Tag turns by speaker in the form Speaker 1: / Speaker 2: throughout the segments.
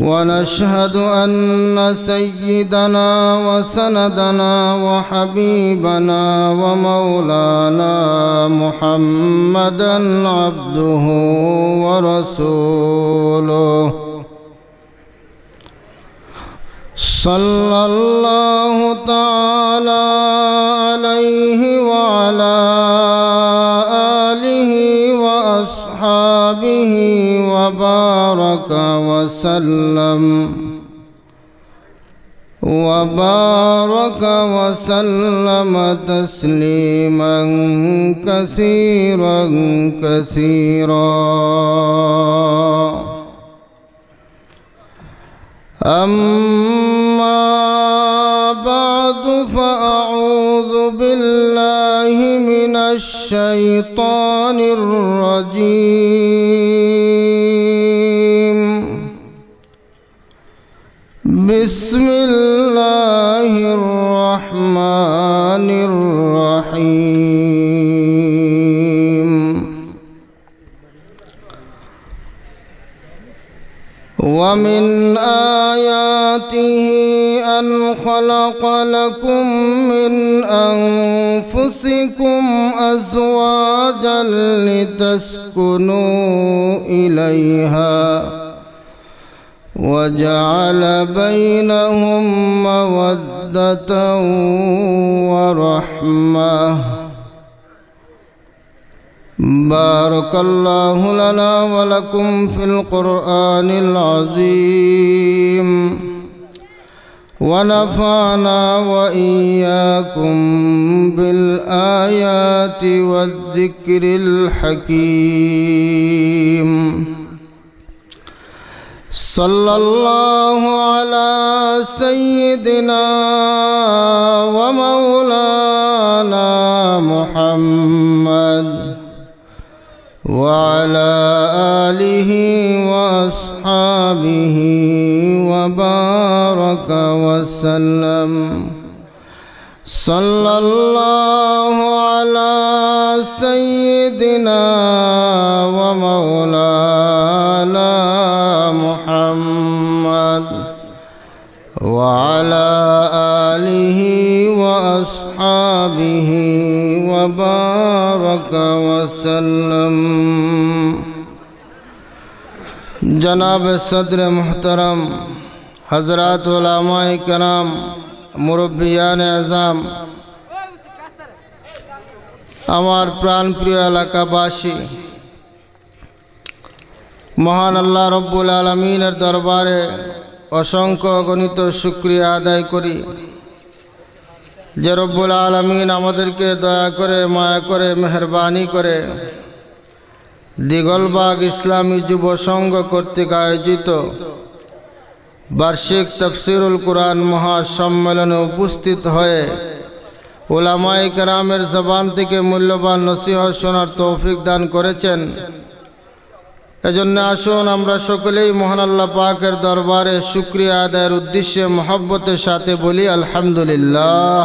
Speaker 1: ونشهد أن سيدنا وسندنا وحبيبنا ومولانا محمدا عبده ورسوله صلى الله تعالى عليه وعلى به وبارك وسلم وبارك وسلم تسليما كثيرا كثيرا أما بعد فأعوذ بالله من الشيطان الشيطان الرجيم بسم الله الرحمن الرحيم ومن آياته من خلق لكم من أنفسكم أزواجا لتسكنوا إليها وجعل بينهم مودة ورحمة بارك الله لنا ولكم في القرآن العظيم ونفعنا وإياكم بالآيات والذكر الحكيم صلى الله على سيدنا ومولانا محمد وعلى آله وأصحابه وأصحابه وبارك وسلم صلى الله على سيدنا ومولانا محمد وعلى آله وأصحابه وبارك وسلم जनाब सदर मोहतरम हजरत কলাম মুরব্বিয়ান আজাম আমার প্রাণপ্রিয় এলাকাবাসী মহান আল্লাহ রব্বুল আলমিনের দরবারে অসংখ্য গণিত শুক্রিয়া আদায় করি যে রব্বুল আলমিন আমাদেরকে দয়া করে মায়া করে মেহরবানি করে দিগলবাগ ইসলামী যুব সংঘ কর্তৃক আয়োজিত বার্ষিক তফসিরুল কোরআন মহাসম্মেলনে উপস্থিত হয়ে ওলামাই কেরামের জবান থেকে মূল্যবান নসিহ শোনার তৌফিক দান করেছেন এজন্য আসুন আমরা সকলেই মহান আল্লাহ পাকের দরবারে শুক্রিয়া আদায়ের উদ্দেশ্যে মহব্বতের সাথে বলি আলহামদুলিল্লাহ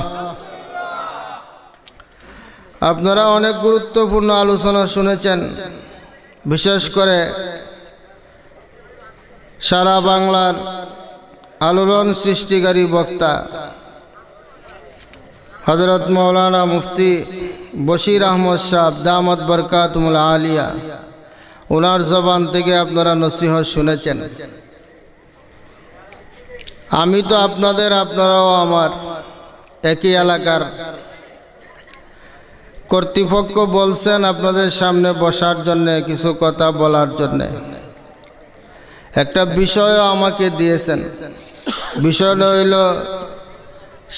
Speaker 1: আপনারা অনেক গুরুত্বপূর্ণ আলোচনা শুনেছেন বিশেষ করে সারা বাংলার আলোড়ন সৃষ্টিকারী বক্তা হজরত মৌলানা মুফতি বশির আহমদ সাহ দামত বরকাতমুল আলিয়া ওনার জবান থেকে আপনারা নসিহ শুনেছেন আমি তো আপনাদের আপনারাও আমার একই এলাকার কর্তৃপক্ষ বলছেন আপনাদের সামনে বসার জন্য কিছু কথা বলার জন্য একটা বিষয়ও আমাকে দিয়েছেন বিষয়টা হইল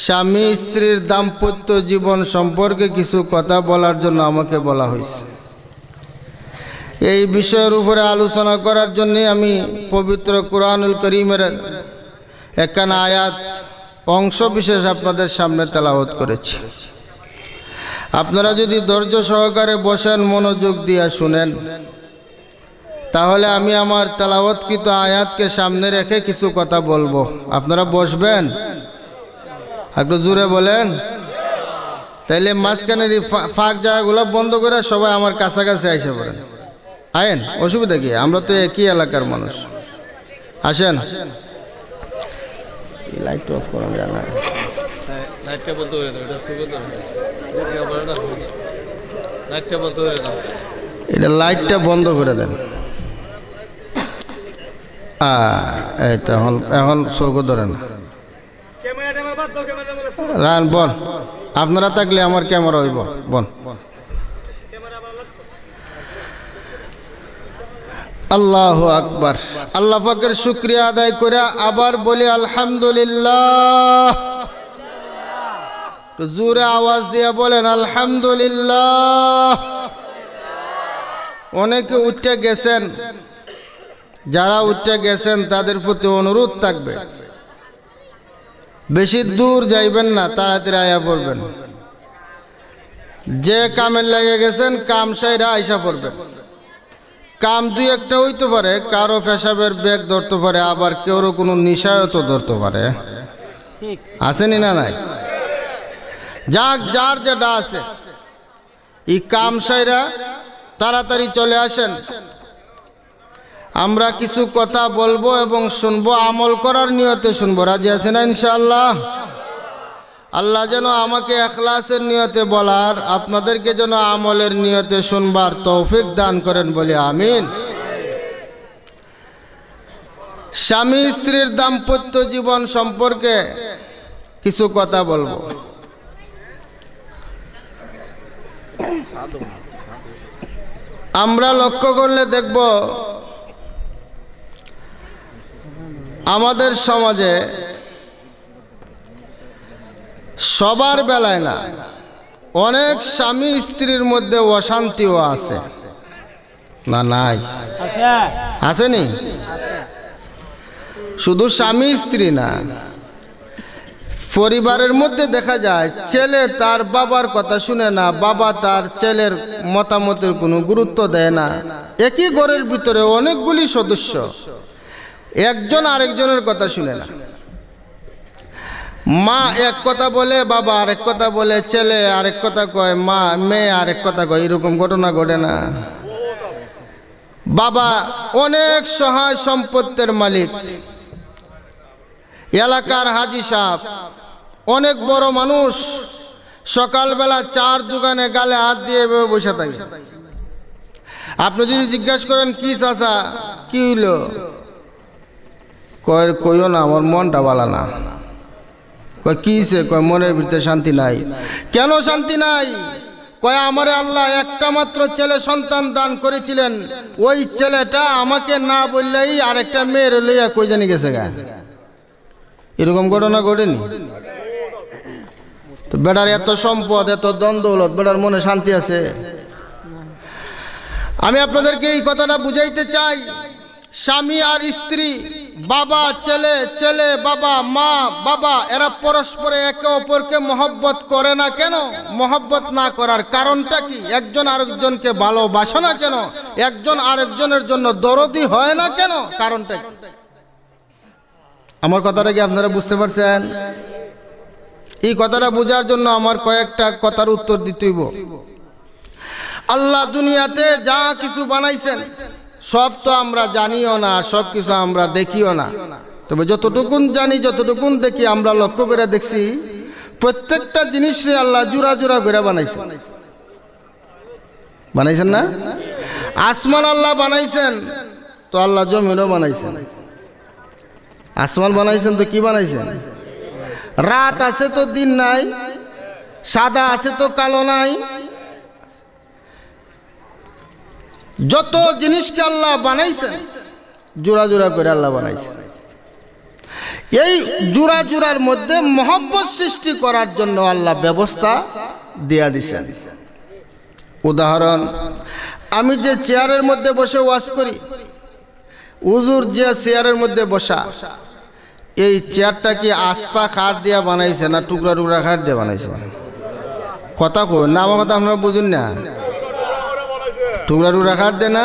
Speaker 1: স্বামী স্ত্রীর দাম্পত্য জীবন সম্পর্কে কিছু কথা বলার জন্য আমাকে বলা হয়েছে এই বিষয়ের উপরে আলোচনা করার জন্যে আমি পবিত্র কোরআনুল করিমের একখানা আয়াত অংশ বিশেষ আপনাদের সামনে তেলাওত করেছি আপনারা যদি ধৈর্য সহকারে বসেন মনোযোগ দিয়া শুনেন তাহলে আমি আমার তালাবৎকৃত আয়াতকে সামনে রেখে কিছু কথা বলবো আপনারা বসবেন একটু জোরে বলেন তাইলে মাঝখানের ফাঁক জায়গাগুলো বন্ধ করে সবাই আমার কাছাকাছি আইসে পড়েন আয়েন অসুবিধা কি আমরা তো একই এলাকার মানুষ আসেন লাইট অফ করা যায় না লাইটটা হ্যাঁ, বলতে এটা লাইটটা বন্ধ করে দেন এখন চৌকো ধরে না রান বল আপনারা থাকলে আমার ক্যামেরা হইব বল আল্লাহ আকবার আল্লাহ ফাকের শুক্রিয়া আদায় করে আবার বলি আলহামদুলিল্লাহ জোরে আওয়াজ দিয়ে বলেন আলহামদুলিল্লাহ অনেকে উঠে গেছেন যারা উঠে গেছেন তাদের প্রতি অনুরোধ থাকবে বেশি দূর যাইবেন না তাড়াতাড়ি আয়া পড়বেন যে কামের লেগে গেছেন কাম সাইরা আইসা পড়বেন কাম দুই একটা হইতে পারে কারো পেশাবের ব্যাগ ধরতে পারে আবার কেউরও কোনো নিশায়ত ধরতে পারে আসেনি না নাই যাক যার যেটা আছে এই কাম সাইরা তাড়াতাড়ি চলে আসেন আমরা কিছু কথা বলবো এবং শুনবো আমল করার নিয়তে শুনবো রাজি আছে না ইনশাআল্লাহ আল্লাহ যেন আমাকে এখলাসের নিয়তে বলার আপনাদেরকে যেন আমলের নিয়তে শুনবার তৌফিক দান করেন বলে আমিন স্বামী স্ত্রীর দাম্পত্য জীবন সম্পর্কে কিছু কথা বলবো আমরা লক্ষ্য করলে দেখব আমাদের সমাজে সবার বেলায় না অনেক স্বামী স্ত্রীর মধ্যে অশান্তিও আছে না নাই নি শুধু স্বামী স্ত্রী না পরিবারের মধ্যে দেখা যায় ছেলে তার বাবার কথা শুনে না বাবা তার ছেলের মতামতের কোনো গুরুত্ব দেয় না একই ঘরের ভিতরে অনেকগুলি সদস্য একজন আরেকজনের কথা শুনে না মা এক কথা বলে বাবা আরেক কথা বলে ছেলে আরেক কথা কয় মা মেয়ে আরেক কথা কয় এরকম ঘটনা ঘটে না বাবা অনেক সহায় সম্পত্তির মালিক এলাকার হাজি সাহেব অনেক বড় মানুষ সকালবেলা চার দোকানে গালে হাত দিয়ে এভাবে বসে থাকে আপনি যদি জিজ্ঞাসা করেন কি চাচা কি হইল কয় কইও না আমার মনটা বালা না কয় কিছে কয় মনের ভিতরে শান্তি নাই কেন শান্তি নাই কয় আমারে আল্লাহ একটা মাত্র ছেলে সন্তান দান করেছিলেন ওই ছেলেটা আমাকে না বললেই আরেকটা মেয়ের লইয়া কই জানি গেছে গা এরকম ঘটনা ঘটেনি তো বেটার এত সম্পদ এত দ্বন্দ্বলত বেটার মনে শান্তি আছে আমি আপনাদেরকে এই কথাটা বুঝাইতে চাই স্বামী আর স্ত্রী বাবা ছেলে ছেলে বাবা মা বাবা এরা পরস্পরে একে অপরকে মহব্বত করে না কেন মহব্বত না করার কারণটা কি একজন আরেকজনকে ভালোবাসে না কেন একজন আরেকজনের জন্য দরদি হয় না কেন কারণটা কি আমার কথাটা কি আপনারা বুঝতে পারছেন এই কথাটা বোঝার জন্য আমার কয়েকটা কথার উত্তর দিতেইব আল্লাহ দুনিয়াতে যা কিছু বানাইছেন সব তো আমরা জানিও না সব কিছু আমরা দেখিও না তবে যতটুকুন জানি যতটুকুন দেখি আমরা লক্ষ্য করে দেখছি প্রত্যেকটা জিনিস রে আল্লাহ জোড়া জোড়া করে বানাইছেন বানাইছেন না আসমান আল্লাহ বানাইছেন তো আল্লাহ জমিনও বানাইছেন আসমান বানাইছেন তো কি বানাইছেন রাত আছে তো দিন নাই সাদা আছে তো কালো নাই যত জিনিসকে আল্লাহ বানাইছেন জোড়া জোড়া করে আল্লাহ বানাইছেন এই জোড়া জোড়ার মধ্যে মহব্বত সৃষ্টি করার জন্য আল্লাহ ব্যবস্থা দেয়া দিছেন উদাহরণ আমি যে চেয়ারের মধ্যে বসে ওয়াশ করি উজুর যে চেয়ারের মধ্যে বসা এই চেয়ারটা কি আস্তা খাট দিয়ে বানাইছে না টুকরা টুকরা খাট দিয়ে বানাইছে কথা কো না আমার কথা আপনারা বুঝুন না টুকরা টুকরা খাট দিয়ে না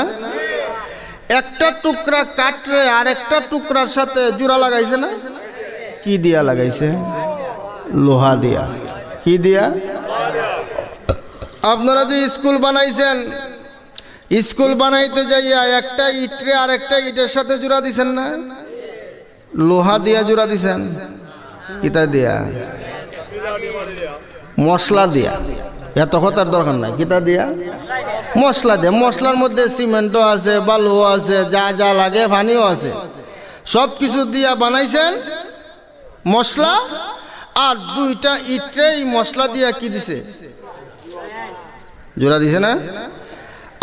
Speaker 1: একটা টুকরা কাটরে আর একটা টুকরার সাথে জোড়া লাগাইছে না কি দিয়া লাগাইছে লোহা দিয়া কি দিয়া আপনারা যে স্কুল বানাইছেন স্কুল বানাইতে যাইয়া একটা ইটরে আর একটা ইটের সাথে জোড়া দিছেন না লোহা দিয়া জোড়া দিছেন কিতা দিয়া মশলা দিয়া এত কথার দরকার নাই কিতা দিয়া মশলা দিয়া মশলার মধ্যে সিমেন্টও আছে বালু আছে যা যা লাগে পানিও আছে সব কিছু দিয়া বানাইছেন মশলা আর দুইটা ইটেই মশলা দিয়া কি দিছে জোড়া দিছে না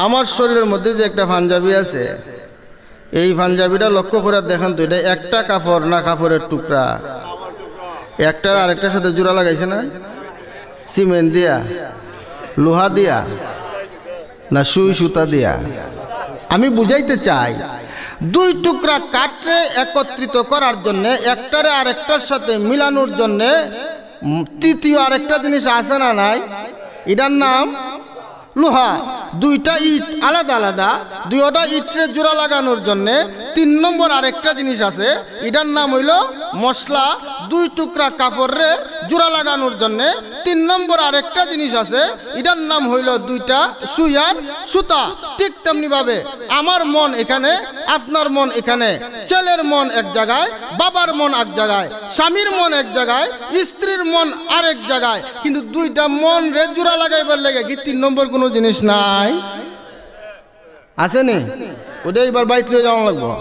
Speaker 1: আমার শরীরের মধ্যে যে একটা পাঞ্জাবি আছে এই পাঞ্জাবিটা লক্ষ্য করে দেখান তো এটা একটা কাপড় না কাপড়ের টুকরা একটার আরেকটার সাথে জোড়া লাগাইছে না সিমেন্ট দিয়া লোহা দিয়া না সুই সুতা দিয়া আমি বুঝাইতে চাই দুই টুকরা কাঠে একত্রিত করার জন্য একটারে আরেকটার সাথে মিলানোর জন্য তৃতীয় আরেকটা জিনিস আছে না নাই এটার নাম লোহা দুইটা ইট আলাদা আলাদা দুইটা ইটের জোড়া লাগানোর জন্যে তিন নম্বর আরেকটা জিনিস আছে এটার নাম হইল মশলা দুই টুকরা কাপড় রে জোড়া লাগানোর জন্য তিন নম্বর আরেকটা জিনিস আছে এটার নাম হইল দুইটা সুইয়ার সুতা ঠিক তেমনি ভাবে আমার মন এখানে আপনার মন এখানে ছেলের মন এক জায়গায় বাবার মন এক জায়গায় স্বামীর মন এক জায়গায় স্ত্রীর মন আরেক জায়গায় কিন্তু দুইটা মন রে জোড়া লাগাইবার লেগে কি তিন নম্বর কোনো জিনিস নাই আছে নি ওটা এবার বাইক যাওয়া লাগবো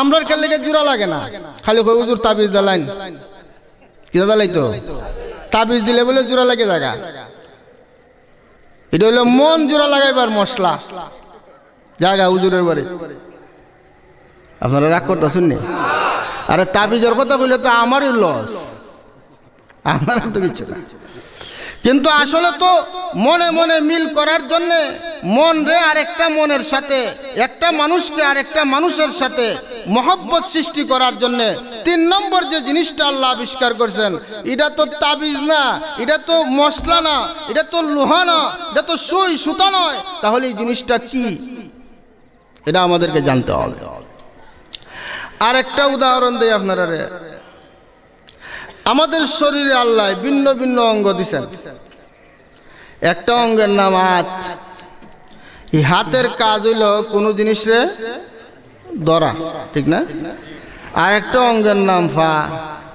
Speaker 1: আমরার কার লেগে জোড়া লাগে না খালি কই হুজুর তাবিজ লাইন কিনা জ্বালাই তো তাবিজ দিলে বলে জোড়া লাগে জায়গা এটা হলো মন জোড়া লাগাইবার মশলা জায়গা উজুরের বাড়ি আপনারা রাগ করতেছেন নি আরে তাবিজের কথা বললে তো আমারই লস আমার তো কিছু না কিন্তু আসলে তো মনে মনে মিল করার জন্যে মন রে আরেকটা মনের সাথে একটা মানুষকে আরেকটা মানুষের সাথে মহব্বত সৃষ্টি করার জন্যে তিন নম্বর যে জিনিসটা আল্লাহ আবিষ্কার করছেন এটা তো তাবিজ না এটা তো মশলা না এটা তো লোহা না এটা তো সই সুতা নয় তাহলে এই জিনিসটা কি এটা আমাদেরকে জানতে হবে আরেকটা উদাহরণ দেয় আপনারা আমাদের শরীরে আল্লাহ ভিন্ন ভিন্ন অঙ্গ দিছেন একটা অঙ্গের নাম হাত এই হাতের কাজ হইল কোনো জিনিসের দরা ঠিক না আর একটা অঙ্গের নাম ফা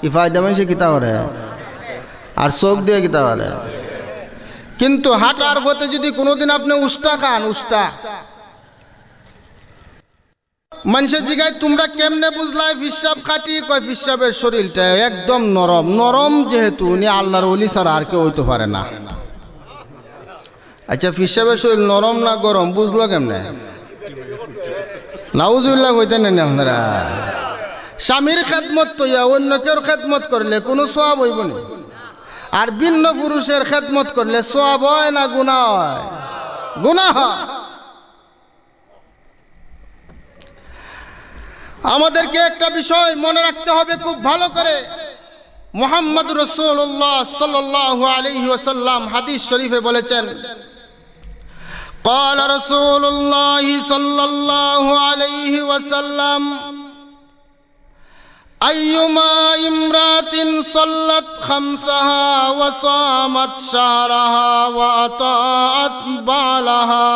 Speaker 1: ই ফায়দা সে কিতা করে আর চোখ দিয়ে কিতা করে কিন্তু হাঁটার পথে যদি কোনোদিন আপনি উষ্টা খান উষ্টা মানুষের জিগায় তোমরা কেমনে বুঝলাই ফিসাব খাটি কয় ফিসাবের শরীরটা একদম নরম নরম যেহেতু উনি আল্লাহর অলি ছাড়া আর কেউ হইতে পারে না আচ্ছা ফিসাবের শরীর নরম না গরম বুঝলো কেমনে নাউজুল্লাহ হইতে নেন আপনারা স্বামীর খেদমত তৈয়া অন্য কেউ খেদমত করলে কোনো সোয়াব হইব না আর ভিন্ন পুরুষের খেদমত করলে সোয়াব হয় না গুণা হয় গুণা হয় আমাদেরকে একটা বিষয় মনে রাখতে হবে খুব ভালো করে মোহাম্মদ রসুল্লাহ সাল্লাহ আলহি ওসাল্লাম হাদিস শরীফে বলেছেন قال رسول الله صلى الله عليه وسلم أيما إمرات صلت خمسها وصامت شهرها وأطاعت بالها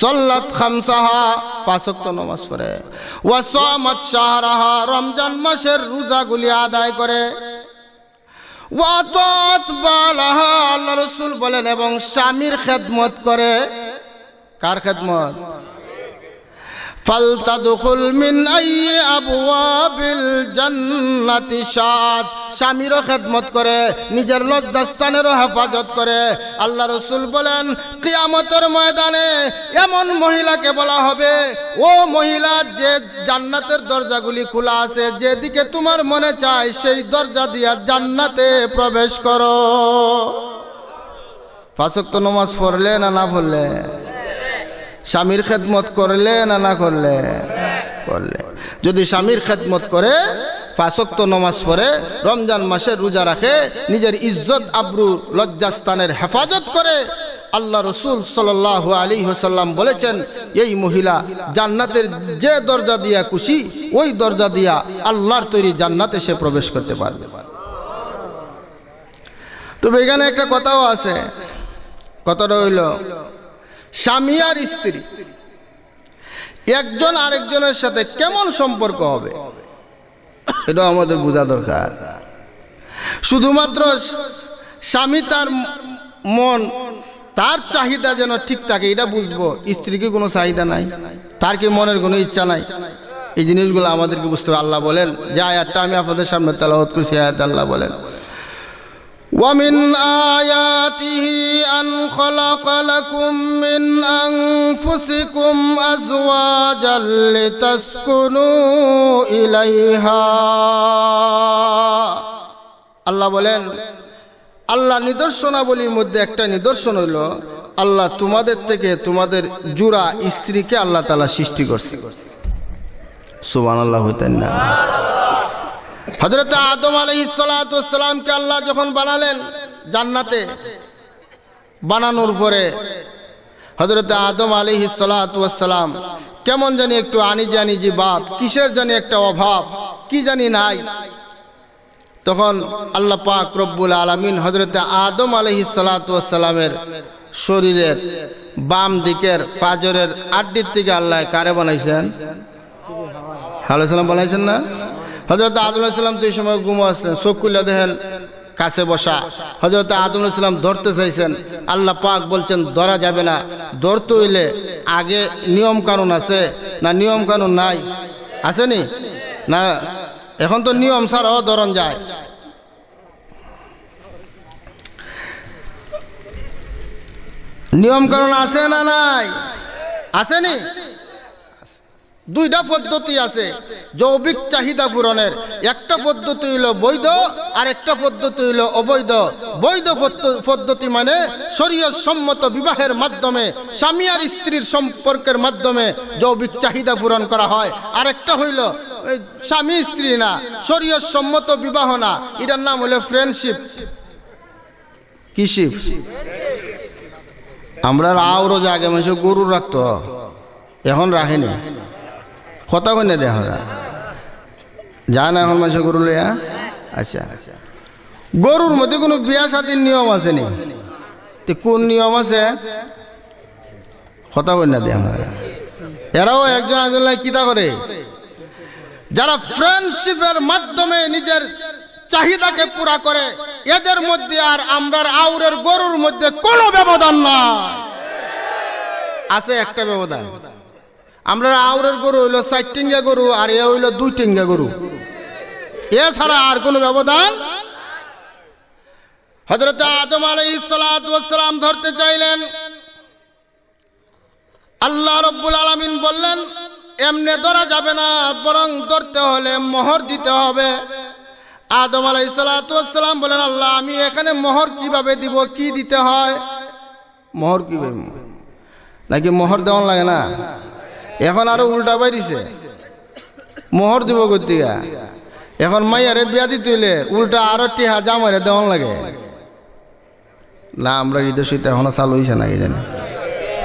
Speaker 1: সল্লাত খামসাহা পাঁচক্ত নমাজ পড়ে ওয়াসামাত শাহরাহা রমজান মাসের রোজাগুলি আদায় করে তাত বালাহা আল্লাহ রসুল বলেন এবং স্বামীর খেদমত করে কার খেদমত ফালতাদুল মিন আইয়ে আবওয়াবিল জান্নাতি সাত স্বামীরও খেদমত করে নিজের লজ্জাস্থানেরও হেফাজত করে আল্লাহ রসুল বলেন কিয়ামতের ময়দানে এমন মহিলাকে বলা হবে ও মহিলা যে জান্নাতের দরজাগুলি খোলা আছে যেদিকে তোমার মনে চায় সেই দরজা দিয়া জান্নাতে প্রবেশ করো পাঁচক তো নমাজ পড়লে না না পড়লে স্বামীর খেদমত করলে না না করলে করলে যদি স্বামীর খেদমত করে ফাঁসক্ত নমাজ পড়ে রমজান মাসে রোজা রাখে নিজের ইজ্জত আব্রু লজ্জাস্থানের হেফাজত করে আল্লাহ রসুল সাল আলী হোসাল্লাম বলেছেন এই মহিলা জান্নাতের যে দরজা দিয়া খুশি ওই দরজা দিয়া আল্লাহর তৈরি জান্নাতে সে প্রবেশ করতে পারবে তবে এখানে একটা কথাও আছে কথাটা হইল স্বামী আর স্ত্রী একজন আরেকজনের সাথে কেমন সম্পর্ক হবে এটা আমাদের বোঝা দরকার শুধুমাত্র স্বামী তার মন তার চাহিদা যেন ঠিক থাকে এটা বুঝবো স্ত্রীকে কোনো চাহিদা নাই তার কি মনের কোনো ইচ্ছা নাই এই জিনিসগুলো আমাদেরকে বুঝতে হবে আল্লাহ বলেন যে আয়াতটা আমি আপনাদের সামনে তালাবাদ করছি আয়াত আল্লাহ বলেন ومن آياته أن خلق لكم من أنفسكم أزواجا لتسكنوا إليها আল্লাহ বলেন আল্লাহ নিদর্শনাবলীর মধ্যে একটা নিদর্শন হইল আল্লাহ তোমাদের থেকে তোমাদের জুরা স্ত্রীকে আল্লাহ তালা সৃষ্টি করছে সুবান আল্লাহ হতেন না হজরত আদম আলি সালাতামকে আল্লাহ যখন বানালেন জান্নাতে বানানোর পরে হজরত আদম আলি সালাতাম কেমন জানি একটু আনি জানি যে বাপ কিসের জানি একটা অভাব কি জানি নাই তখন আল্লাহ পাক রব্বুল আলমিন হজরত আদম আলহি সালাতামের শরীরের বাম দিকের ফাজরের আড্ডির থেকে আল্লাহ কারে বানাইছেন হ্যালো সালাম বানাইছেন না হজরত আদুল ইসলাম তো এই সময় ঘুমো আসলেন চোখ খুলে দেখেন কাছে বসা হজরত আদম ইসলাম ধরতে চাইছেন আল্লাহ পাক বলছেন ধরা যাবে না ধরতে হইলে আগে নিয়ম কানুন আছে না নিয়ম কানুন নাই নি না এখন তো নিয়ম ছাড়াও ধরন যায় নিয়ম কানুন আছে না নাই নি দুইটা পদ্ধতি আছে যৌবিক চাহিদা পূরণের একটা পদ্ধতি হইল বৈধ আর একটা পদ্ধতি হইল অবৈধ বৈধ পদ্ধতি মানে শরীয় সম্মত বিবাহের মাধ্যমে স্বামী আর স্ত্রীর সম্পর্কের মাধ্যমে যৌবিক চাহিদা পূরণ করা হয় আর একটা হইল স্বামী স্ত্রী না শরীয় সম্মত বিবাহ না এটার নাম হলো ফ্রেন্ডশিপ কিসিপ আমরা আওরো জাগে মানুষ গরু রাখতো এখন রাখিনি কথা কইনে দেয়া যা না এখন মানুষ গরু লইয়া আচ্ছা গরুর মধ্যে কোনো বিয়া সাথীর নিয়ম আছে নি তো কোন নিয়ম আছে কথা কইনা দেয়া হরা এরাও একজন একজন কিতা করে যারা ফ্রেন্ডশিপের মাধ্যমে নিজের চাহিদাকে পুরা করে এদের মধ্যে আর আমরার আউরের গরুর মধ্যে কোনো ব্যবধান না আছে একটা ব্যবধান আমরা আউরের গরু হইলো চার টিঙ্গা গরু আর এ হইলো দুই টিঙ্গা গরু এছাড়া আর কোনো ব্যবধান হজরত আদম আলাইসালাম ধরতে চাইলেন আল্লাহ রব্বুল আলমিন বললেন এমনে ধরা যাবে না বরং ধরতে হলে মোহর দিতে হবে আদম আলাইসালাম বলেন আল্লাহ আমি এখানে মোহর কিভাবে দিব কি দিতে হয় মোহর কিভাবে নাকি মোহর দেওয়া লাগে না এখন আরো উল্টা বাইরিছে মোহর দিব গতিকা এখন মাইয়ারে বিয়া দিতে উল্টা আরো টিহা জামাইরে দেওয়ান লাগে না আমরা ঈদের সইটা এখনো চালু হয়েছে নাকি জানি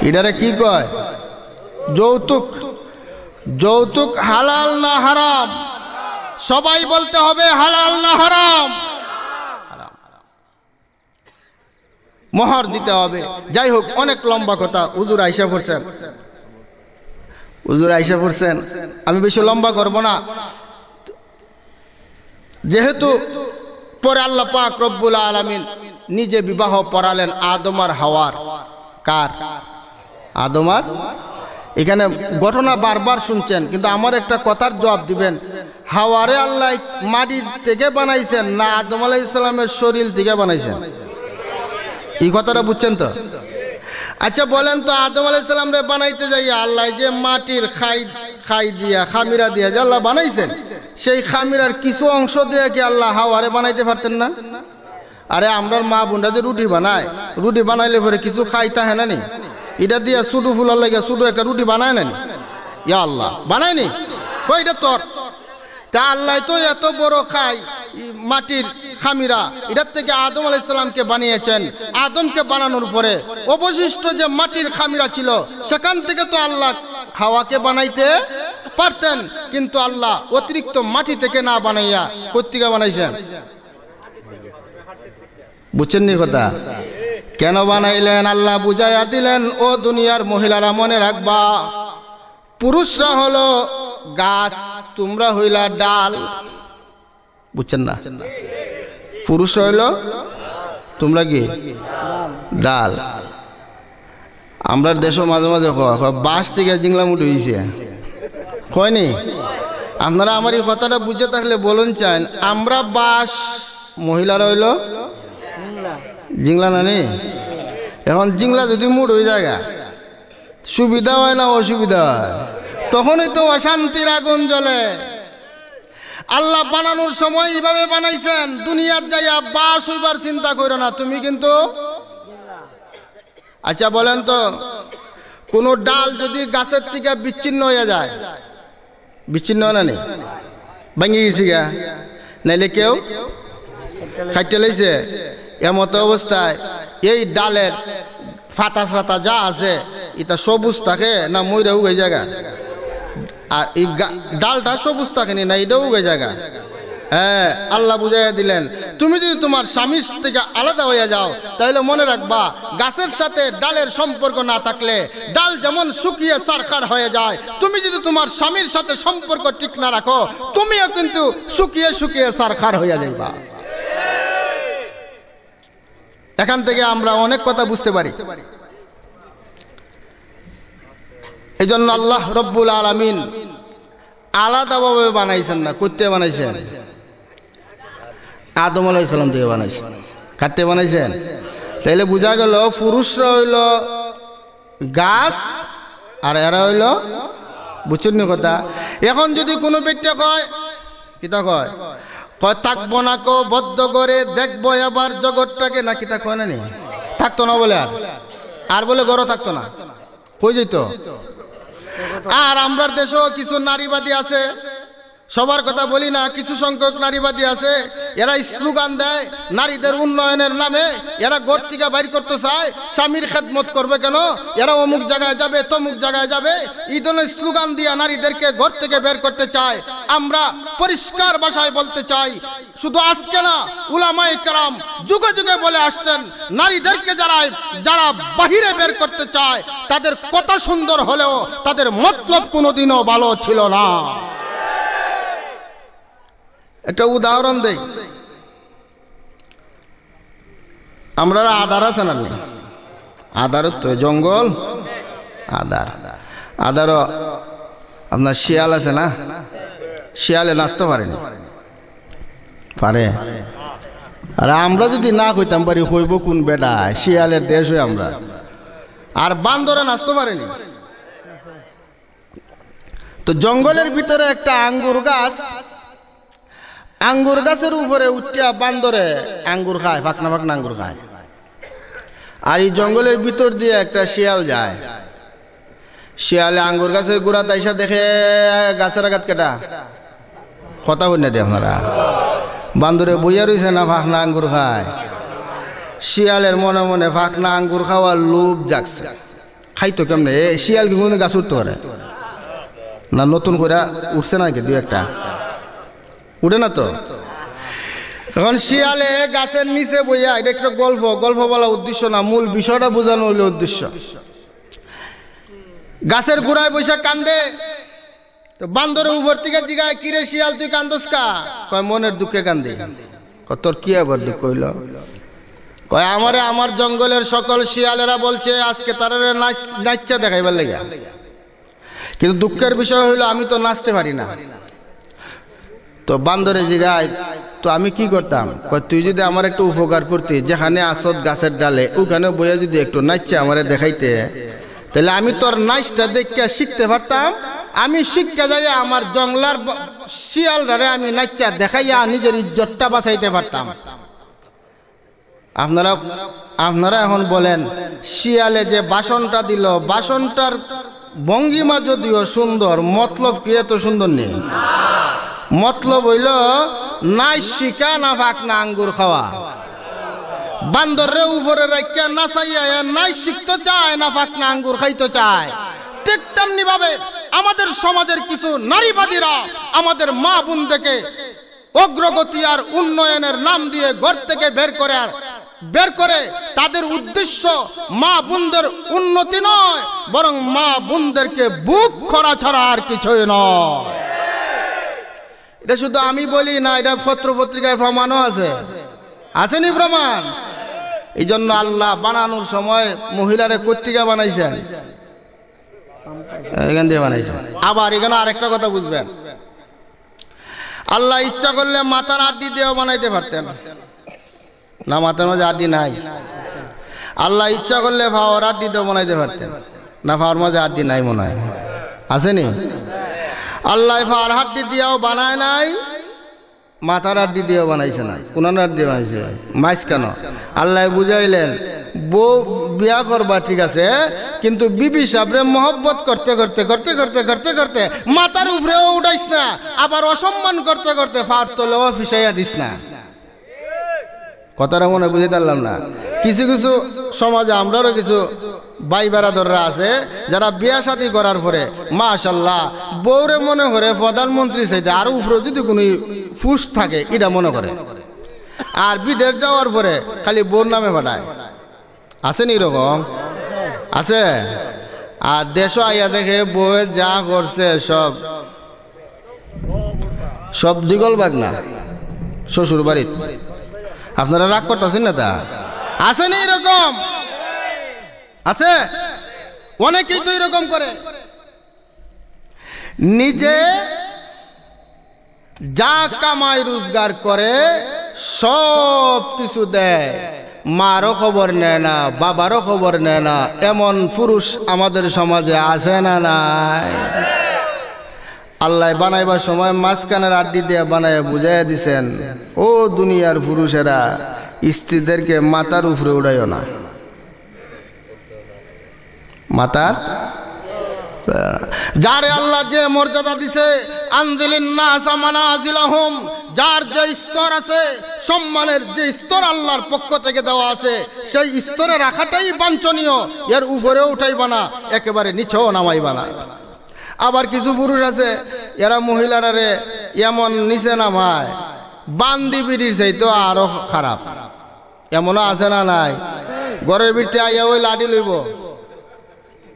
Speaker 1: ইডারে কি কয় যৌতুক যৌতুক হালাল না হারাম সবাই বলতে হবে হালাল না হারাম মোহর দিতে হবে যাই হোক অনেক লম্বা কথা উজুর আইসা করছেন হুজুর আইসা পড়ছেন আমি বেশি লম্বা করব না যেহেতু পরে আল্লাহ পাক রব্বুল আলমিন নিজে বিবাহ পড়ালেন আদমার হাওয়ার কার আদমার এখানে ঘটনা বারবার শুনছেন কিন্তু আমার একটা কথার জবাব দিবেন হাওয়ারে আল্লাহ মাটির থেকে বানাইছেন না আদম আলাহ ইসলামের শরীর থেকে বানাইছেন এই কথাটা বুঝছেন তো আচ্ছা বলেন তো আদম আলাইসাল্লাম রে বানাইতে যাইয়া আল্লাহ যে মাটির খাই খাই দিয়া খামিরা দিয়া যে আল্লাহ বানাইছেন সেই খামিরার কিছু অংশ দিয়ে কি আল্লাহ হাওয়ারে বানাইতে পারতেন না আরে আমরার মা বোনরা যে রুটি বানায় রুটি বানাইলে পরে কিছু খাই তা না নি এটা দিয়া শুধু ফুলার লাগে শুধু একটা রুটি বানায় নেন ইয়া আল্লাহ বানায়নি কই এটা তোর তা আল্লাহ তো এত বড় খায় মাটির খামিরা এটার থেকে আদম আলাহ ইসলামকে বানিয়েছেন আদমকে বানানোর পরে অবশিষ্ট যে মাটির খামিরা ছিল সেখান থেকে তো আল্লাহ হাওয়াকে বানাইতে পারতেন কিন্তু আল্লাহ অতিরিক্ত মাটি থেকে না বানাইয়া পত্রিকা বানাইছেন বুঝছেননি কথা কেন বানাইলেন আল্লাহ বুঝাইয়া দিলেন ও দুনিয়ার মহিলারা মনে রাখবা পুরুষরা হলো গাছ তোমরা হইলা ডাল বুঝছেন না পুরুষ হইল তোমরা কি ডাল আমরা দেশ মাঝে মাঝে বাঁশ থেকে মুটি হয়েছে কয়নি আপনারা আমার এই কথাটা বুঝে থাকলে বলুন চান আমরা বাস মহিলারা হইল জিংলা না এখন জিংলা যদি মুড হয়ে যায় সুবিধা হয় না অসুবিধা হয় তখনই তো অশান্তির আগুন জ্বলে আল্লাহ বানানোর সময় এইভাবে বানাইছেন দুনিয়ার যাইয়া বাস হইবার চিন্তা করো না তুমি কিন্তু আচ্ছা বলেন তো কোনো ডাল যদি গাছের থেকে বিচ্ছিন্ন হয়ে যায় বিচ্ছিন্ন না নেই ভাঙি গেছি গা নাইলে কেউ খাইতে লাইছে এমত অবস্থায় এই ডালের ফাতা সাতা যা আছে এটা সবুজ থাকে না ময়রা উগাই জায়গা আর এই ডালটা সবুজ থাকে না এটাও উগে জায়গা হ্যাঁ আল্লাহ বুঝাইয়া দিলেন তুমি যদি তোমার স্বামীর থেকে আলাদা হইয়া যাও তাহলে মনে রাখবা গাছের সাথে ডালের সম্পর্ক না থাকলে ডাল যেমন শুকিয়ে সারকার হয়ে যায় তুমি যদি তোমার স্বামীর সাথে সম্পর্ক ঠিক না রাখো তুমিও কিন্তু শুকিয়ে শুকিয়ে সারকার হইয়া যাইবা এখান থেকে আমরা অনেক কথা বুঝতে পারি এই জন্য আল্লাহ রব্বুল আলমিন আলাদাভাবে বানাইছেন না করতে বানাইছেন আদম আলাইসালাম থেকে বানাইছেন কাটতে বানাইছেন তাইলে বোঝা গেল পুরুষরা হইল গাছ আর এরা হইল বুঝুন কথা এখন যদি কোনো ব্যক্তি কয় কিতা কয় কয় থাকবো না কো বদ্ধ করে দেখবো এবার জগৎটাকে না কিতা কয় না নি থাকতো না বলে আর আর বলে গরো থাকতো না কই যেত আর আমরা দেশেও কিছু নারীবাদী আছে সবার কথা বলি না কিছু সংখ্যক নারীবাদী আছে এরা স্লোগান দেয় নারীদের উন্নয়নের নামে এরা ঘর থেকে বাইর করতে চায় স্বামীর খেদমত করবে কেন এরা অমুক জায়গায় যাবে তমুক জায়গায় যাবে এই ধরনের স্লোগান দিয়ে নারীদেরকে ঘর থেকে বের করতে চায় আমরা পরিষ্কার ভাষায় বলতে চাই শুধু আজকে না উলামাই কালাম যুগে যুগে বলে আসছেন নারীদেরকে যারা যারা বাহিরে বের করতে চায় তাদের কথা সুন্দর হলেও তাদের মতলব কোনোদিনও ভালো ছিল না একটা উদাহরণ দেই আমরা আদার আছে না আদার তো জঙ্গল আদার আদারও আপনার শিয়াল আছে না শিয়ালে নাচতে পারেন পারে আর আমরা যদি না কইতাম পারি হইব কোন বেডা শিয়ালের দেশ হই আমরা আর বান্দরে নাচতে পারেনি তো জঙ্গলের ভিতরে একটা আঙ্গুর গাছ আঙ্গুর গাছের উপরে উঠিয়া বান্দরে আঙ্গুর খায় ফাঁকনা ফাঁকনা আঙ্গুর খায় আর এই জঙ্গলের ভিতর দিয়ে একটা শিয়াল যায় শিয়ালে আঙ্গুর গাছের গুড়া তাইসা দেখে গাছের আঘাত কেটা কথা বলি দে আপনারা বান্দরে বইয়া রয়েছে না ফাঁকনা আঙ্গুর খায় শিয়ালের মনে মনে ফাঁকনা আঙ্গুর খাওয়ার লোভ যাচ্ছে খাইতো কেমনে শিয়াল কি কোনো গাছ উঠতে পারে না নতুন করে উঠছে নাকি দু একটা উঠে না তো এখন শিয়ালে গাছের নিচে বইয়া এটা একটা গল্প গল্প বলা উদ্দেশ্য না মূল বিষয়টা বোঝানো হইল উদ্দেশ্য গাছের গুড়ায় বৈশাখ কান্দে তো বান্দরের উপর থেকে জিগায় কিরে শিয়াল তুই কান্দস কা কয় মনের দুঃখে কান্দে তোর কি আবার দুঃখ হইল কয় আমারে আমার জঙ্গলের সকল শিয়ালেরা বলছে আজকে নাচ নাচা দেখাইবার লেগে কিন্তু দুঃখের বিষয় হইলো আমি তো নাচতে পারি না তো বান্দরে জিগায় তো আমি কি করতাম তুই যদি আমার একটু উপকার করতি যেখানে আসত গাছের ডালে ওখানে বইয়া যদি একটু নাচছে আমার দেখাইতে তাহলে আমি তোর নাচটা দেখে শিখতে পারতাম আমি শিক্ষা যাই আমার জঙ্গলার ধরে আমি নাচা দেখাইয়া নিজের ইজ্জতটা বাঁচাইতে পারতাম আপনারা আপনারা এখন বলেন শিয়ালে যে বাসনটা দিল বাসনটার ভঙ্গিমা যদিও সুন্দর মতলব কি এত সুন্দর নেই মতলব হইল নাই শিকা না ভাগ না আঙ্গুর খাওয়া বান্দররে উপরে রাখিয়া না চাইয়া নাই শিখতে চায় না ভাগ না আঙ্গুর খাইতে চায় ঠিক তেমনি ভাবে আমাদের সমাজের কিছু নারীবাদীরা আমাদের মা বোন থেকে অগ্রগতি আর উন্নয়নের নাম দিয়ে ঘর থেকে বের করে আর বের করে তাদের উদ্দেশ্য মা বোনদের উন্নতি নয় বরং মা বোনদেরকে বুক খরা ছাড়া আর কিছুই নয় এটা শুধু আমি বলি না এটা পত্র পত্রিকায় প্রমাণও আছে আসেনি প্রমাণ এই জন্য আল্লাহ বানানোর সময় মহিলারে কর্তিকা বানাইছেন এখান দিয়ে বানাইছেন আবার এখানে আরেকটা কথা বুঝবেন আল্লাহ ইচ্ছা করলে মাথার আড্ডি দিয়েও বানাইতে পারতেন না মাথার মাঝে আড্ডি নাই আল্লাহ ইচ্ছা করলে ভাওয়ার আড্ডি দিয়েও বানাইতে পারতেন না ভাওয়ার মাঝে আড্ডি নাই মনে হয় আসেনি আল্লাহ হাড্ডি দিয়াও বানায় নাই মাথার হাড্ডি দিয়েও বানাইছে না কোনার হাড্ডি বানাইছে মাইস কেন আল্লাহ বুঝাইলেন বউ বিয়া করবা ঠিক আছে কিন্তু বিবি সাবরে মহব্বত করতে করতে করতে করতে করতে করতে মাথার উপরেও উঠাইস না আবার অসম্মান করতে করতে ফার তোলেও ফিসাইয়া দিস না কথাটা মনে বুঝে পারলাম না কিছু কিছু সমাজে আমরারও কিছু ভাই বেড়াদররা আছে যারা বিয়া সাথে করার পরে মাশাল্লাহ বৌরে মনে করে প্রধানমন্ত্রী সাথে আর উপরে যদি কোনো ফুস থাকে এটা মনে করে আর বিদেশ যাওয়ার পরে খালি বোর নামে পাঠায় আসেনি এরকম আছে আর দেশও আইয়া দেখে বউয়ে যা করছে সব সব দিগল বাগ না শ্বশুর বাড়ির আপনারা রাগ করতেছেন না তা আসেনি এরকম আছে অনেকেই তো এরকম করে নিজে যা কামাই রোজগার করে সব কিছু দেয় মারও খবর নেয় না বাবারও খবর নেয় না এমন পুরুষ আমাদের সমাজে আছে না নাই আল্লাহ বানাইবার সময় মাঝখানের আড্ডি দিয়ে বানাই বুঝাই দিছেন ও দুনিয়ার পুরুষেরা স্ত্রীদেরকে মাতার উপরে উড়াইও না মাতার যারে আল্লাহ যে মর্যাদা দিছে আঞ্জলিন নাসা মানাজিলাহুম যার যে স্তর আছে সম্মানের যে স্তর আল্লাহর পক্ষ থেকে দেওয়া আছে সেই স্তরে রাখাটাই বাঞ্ছনীয় এর উপরে উঠাইবা না একেবারে নিচেও নামাইবা না আবার কিছু পুরুষ আছে এরা মহিলারা রে এমন নিচে নামায় বান্দিবিড়ির তো আরো খারাপ এমনও আছে না নাই ঘরের বিড়তে আইয়া ওই লাডি লইব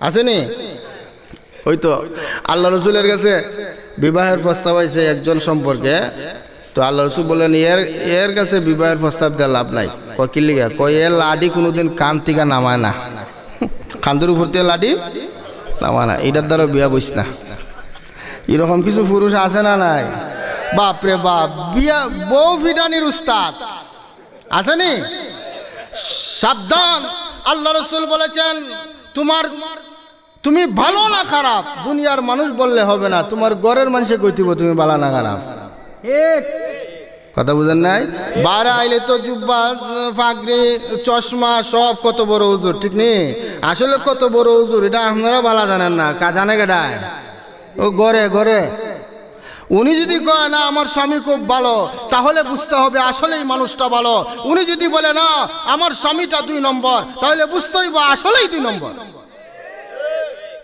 Speaker 1: আসেনি ওই তো আল্লাহ রসুলের কাছে বিবাহের প্রস্তাব আছে একজন সম্পর্কে তো আল্লাহ রসুল বললেন এর এর কাছে বিবাহের প্রস্তাব দেওয়া লাভ নাই কিল্লিগা কয় এর লাডি কোনোদিন কান নামায় না কান্দুর উপর লাডি নামায় না এটার দ্বারা বিয়া বইস না এরকম কিছু পুরুষ আছে না নাই বাপরে বাপ বিয়া বউ ফিটানির উস্তাদ আছে নি সাবধান আল্লাহ রসুল বলেছেন তোমার তুমি ভালো না খারাপ দুনিয়ার মানুষ বললে হবে না তোমার গড়ের মানুষে কইতিব তুমি ভালো না খারাপ কথা বুঝেন নাই বাইরে আইলে তো জুব্বা ফাগরি চশমা সব কত বড় উজুর ঠিক নেই আসলে কত বড় উজুর এটা আপনারা ভালো জানেন না কা জানে কেটায় ও গড়ে গড়ে উনি যদি কয় না আমার স্বামী খুব ভালো তাহলে বুঝতে হবে আসলেই মানুষটা ভালো উনি যদি বলে না আমার স্বামীটা দুই নম্বর তাহলে বুঝতেই আসলেই দুই নম্বর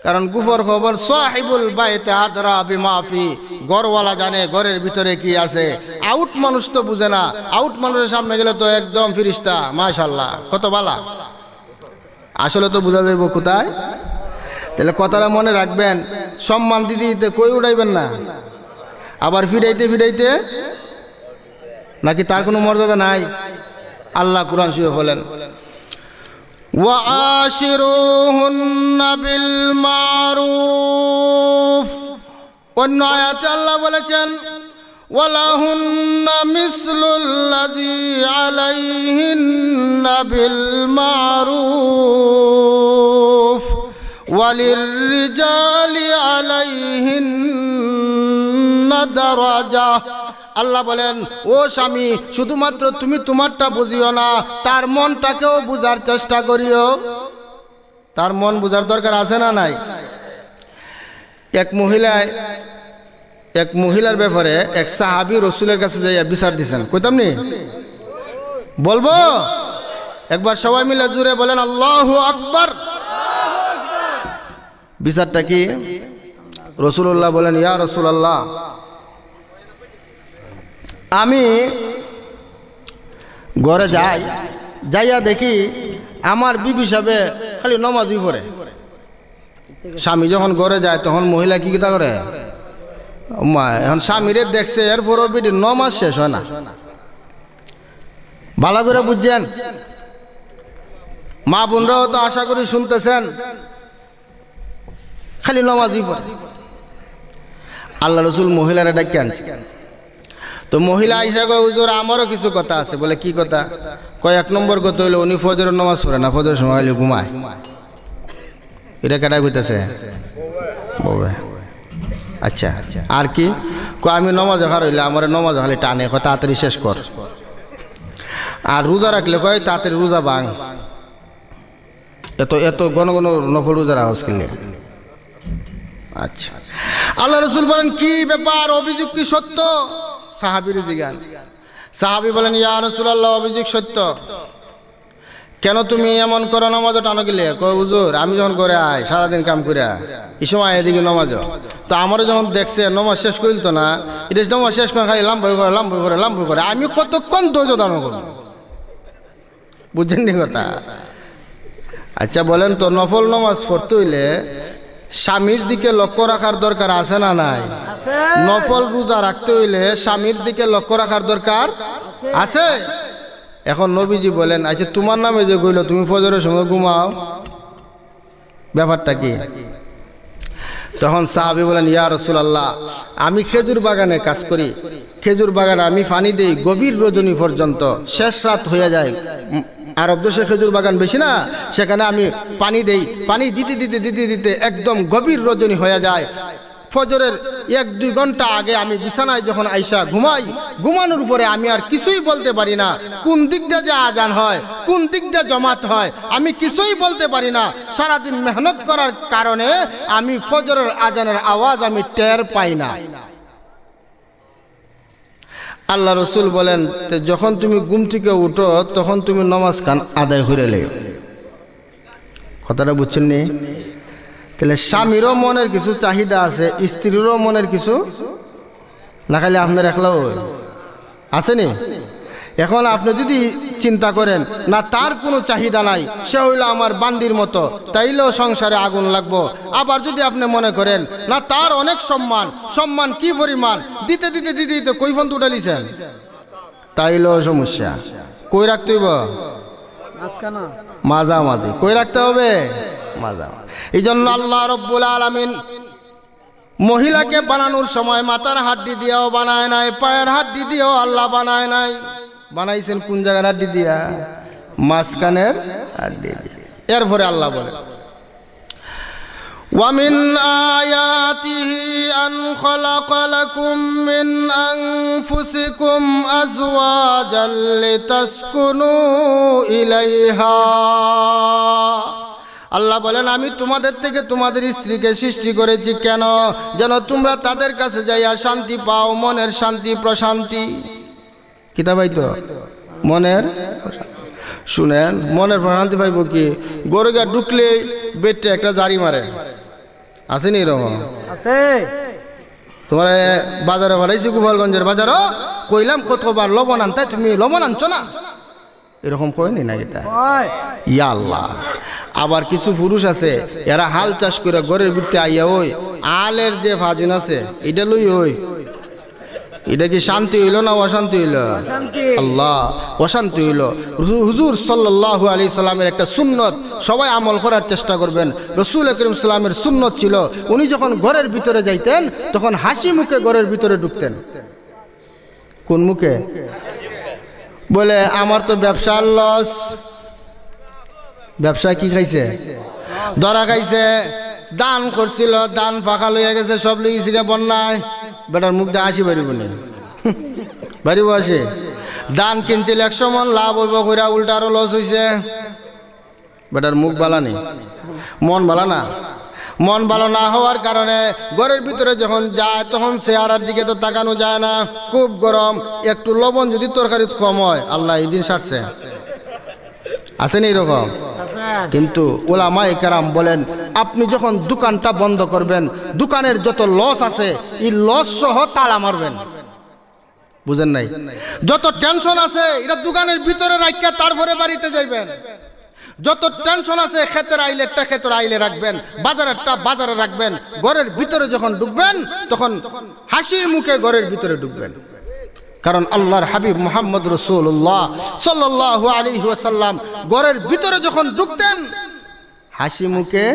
Speaker 1: কারণ গুফর খবর সাহিবুল বাইতে আদরা বিমাফি গড়ওয়ালা জানে ঘরের ভিতরে কি আছে আউট মানুষ তো বুঝে না আউট মানুষের সামনে গেলে তো একদম ফিরিস্তা মাশাল্লাহ কত বালা আসলে তো বোঝা যাইব কোথায় তাহলে কথাটা মনে রাখবেন সম্মান দিতে দিতে কই উঠাইবেন না আবার ফিরাইতে ফিরাইতে নাকি তার কোনো মর্যাদা নাই আল্লাহ কুরআন শুয়ে বলেন وعاشروهن بالمعروف অন্য الله ولجن ولهن مثل الذي عليهن بالمعروف وللرجال عليهن درجه আল্লাহ বলেন ও স্বামী শুধুমাত্র তুমি তোমারটা বুঝিও না তার মনটাকেও বুঝার চেষ্টা করিও তার মন বুঝার দরকার আছে না নাই এক মহিলায় এক মহিলার ব্যাপারে এক সাহাবি রসুলের কাছে যাইয়া বিচার দিছেন কইতাম নি বলবো একবার সবাই মিলে জুড়ে বলেন আল্লাহ আকবর বিচারটা কি রসুল্লাহ বলেন ইয়া রসুল্লাহ আমি ঘরে যাই যাইয়া দেখি আমার বিবি সাহেবে খালি নমাজই পড়ে স্বামী যখন ঘরে যায় তখন মহিলা কি কিতা করে এখন স্বামীরে দেখছে এরপরও বিটি নমাজ শেষ হয় না ভালো করে বুঝছেন মা বোনরাও তো আশা করি শুনতেছেন খালি নমাজই পড়ে আল্লাহ রসুল মহিলারা ডাকে আনছে তো মহিলা আইসা কয় হুজুর আমারও কিছু কথা আছে বলে কি কথা কয় এক নম্বর কথা হইলো উনি ফজর নামাজ পড়ে না ফজর সময় হইলে ঘুমায় এটা কেটা কইতেছে আচ্ছা আর কি কয় আমি নমাজ হার হইলে আমার নমাজ হালে টানে কয় তাড়াতাড়ি শেষ কর আর রোজা রাখলে কয় তাড়াতাড়ি রোজা বাং এত এত গণ গণ নফল রোজা রাহস কিনলে আচ্ছা আল্লাহ রসুল বলেন কি ব্যাপার অভিযুক্তি সত্য সাহাবির জিগান সাহাবি বলেন ইয়া রসুল্লাহ অভিযোগ সত্য কেন তুমি এমন করো নমাজ টানো গেলে হুজুর আমি যখন করে আয় সারাদিন কাম করে এই সময় এদিকে নমাজ তো আমারও যখন দেখছে নমাজ শেষ করিল তো না এটা নমাজ শেষ করে খালি লাম্বই করে লাম্বই করে লাম্বই করে আমি কতক্ষণ ধৈর্য ধারণ করব বুঝছেন কথা আচ্ছা বলেন তো নফল নমাজ পড়তে হইলে স্বামীর দিকে লক্ষ্য রাখার দরকার আছে না নাই নফল রোজা রাখতে হইলে স্বামীর দিকে লক্ষ্য রাখার দরকার আছে এখন নবীজি বলেন আচ্ছা তোমার নামে যে গইল তুমি ফজরের সময় ঘুমাও ব্যাপারটা কি তখন সাহাবি বলেন ইয়া রসুল আল্লাহ আমি খেজুর বাগানে কাজ করি খেজুর বাগানে আমি পানি দিই গভীর রজনী পর্যন্ত শেষ রাত হয়ে যায় আরব দেশে খেজুর বাগান বেশি না সেখানে আমি পানি দেই পানি দিতে দিতে দিতে দিতে একদম গভীর রজনী হয়ে যায় ফজরের এক দুই ঘন্টা আগে আমি বিছানায় যখন আইসা ঘুমাই ঘুমানোর পরে আমি আর কিছুই বলতে পারি না কোন দিক দিয়ে যে আজান হয় কোন দিক দিয়ে জমাত হয় আমি কিছুই বলতে পারি না সারাদিন মেহনত করার কারণে আমি ফজরের আজানের আওয়াজ আমি টের পাই না আল্লাহ রসুল বলেন যখন তুমি ঘুম থেকে উঠো তখন তুমি নমাজ খান আদায় হয়ে লেও কথাটা বুঝছেন নি তাহলে স্বামীরও মনের কিছু চাহিদা আছে স্ত্রীরও মনের কিছু না খালি আপনার একলাও আছে নি এখন আপনি যদি চিন্তা করেন না তার কোনো চাহিদা নাই সে হইল আমার বান্দির মতো তাইলেও সংসারে আগুন লাগবো আবার যদি আপনি মনে করেন না তার অনেক সম্মান সম্মান কি পরিমাণ দিতে দিতে দিতে দিতে বন্ধু ডালিছেন তাইলেও সমস্যা কই রাখতে হইব মাঝি কই রাখতে হবে মাঝা এই জন্য আল্লাহ রব্বুল আলমিন মহিলাকে বানানোর সময় মাথার হাড্ডি দিয়েও বানায় নাই পায়ের হাড্ডি দিয়েও আল্লাহ বানায় নাই বানাইছেন কোন জায়গার আড্ডি দিয়া মাঝখানের আড্ডি দিয়া এরপরে আল্লাহ বলে ومن آياته أن خلق لكم من أنفسكم أزواجا لتسكنوا إليها আল্লাহ বলেন আমি তোমাদের থেকে তোমাদের স্ত্রীকে সৃষ্টি করেছি কেন যেন তোমরা তাদের কাছে যাইয়া শান্তি পাও মনের শান্তি প্রশান্তি কিতা তো মনের শুনেন মনের প্রশান্তি পাইব কি গরু গা ঢুকলে বেটে একটা জারি মারে আসেনি এরকম আছে তোমার বাজারে বাড়াইছি গোপালগঞ্জের বাজারও কইলাম কতবার লবণ আনতে তুমি লবণ আনছো না এরকম কয় নি নাকি গীতা ইয়া আল্লাহ আবার কিছু পুরুষ আছে এরা হাল চাষ করে ঘরের ভিতরে আইয়া ওই আলের যে ভাজন আছে এটা লই ওই এটা কি শান্তি হইল না অশান্তি হইল আল্লাহ অশান্তি হইল হুজুর সাল্লাহ আলি সাল্লামের একটা সুন্নত সবাই আমল করার চেষ্টা করবেন রসুল আকরিম সাল্লামের সুন্নত ছিল উনি যখন ঘরের ভিতরে যাইতেন তখন হাসি মুখে ঘরের ভিতরে ঢুকতেন কোন মুখে বলে আমার তো ব্যবসার লস ব্যবসা কি খাইছে ধরা খাইছে দান করছিল দান ফাঁকা লইয়া গেছে সব লিখেছিল বন্যায় বেটার মুখ দিয়ে আসি পারিব না বাড়িব আসে দান কিনছিল একশো মন লাভ হইব কইরা উল্টা আরো লস হইছে বেটার মুখ বালানি নেই মন বালা না মন ভালো না হওয়ার কারণে ঘরের ভিতরে যখন যায় তখন চেহারার দিকে তো তাকানো যায় না খুব গরম একটু লবণ যদি তরকারি কম হয় আল্লাহ এই দিন সারছে আছেন এইরকম কিন্তু ওলামা কারাম বলেন আপনি যখন দোকানটা বন্ধ করবেন দোকানের যত লস আছে এই লস সহ তালা মারবেন বুঝেন নাই যত টেনশন আছে এটা দোকানের ভিতরে রাখিয়া তারপরে বাড়িতে যাইবেন যত টেনশন আছে ক্ষেতের একটা ক্ষেতের আইলে রাখবেন বাজারেরটা বাজারে রাখবেন ঘরের ভিতরে যখন ঢুকবেন তখন হাসি মুখে ঘরের ভিতরে ঢুকবেন কারণ আল্লাহর হাবিব মোহাম্মদ রসুল্লাহ সাল্লাহ আলী ওয়াসাল্লাম গড়ের ভিতরে যখন ঢুকতেন হাসি মুখে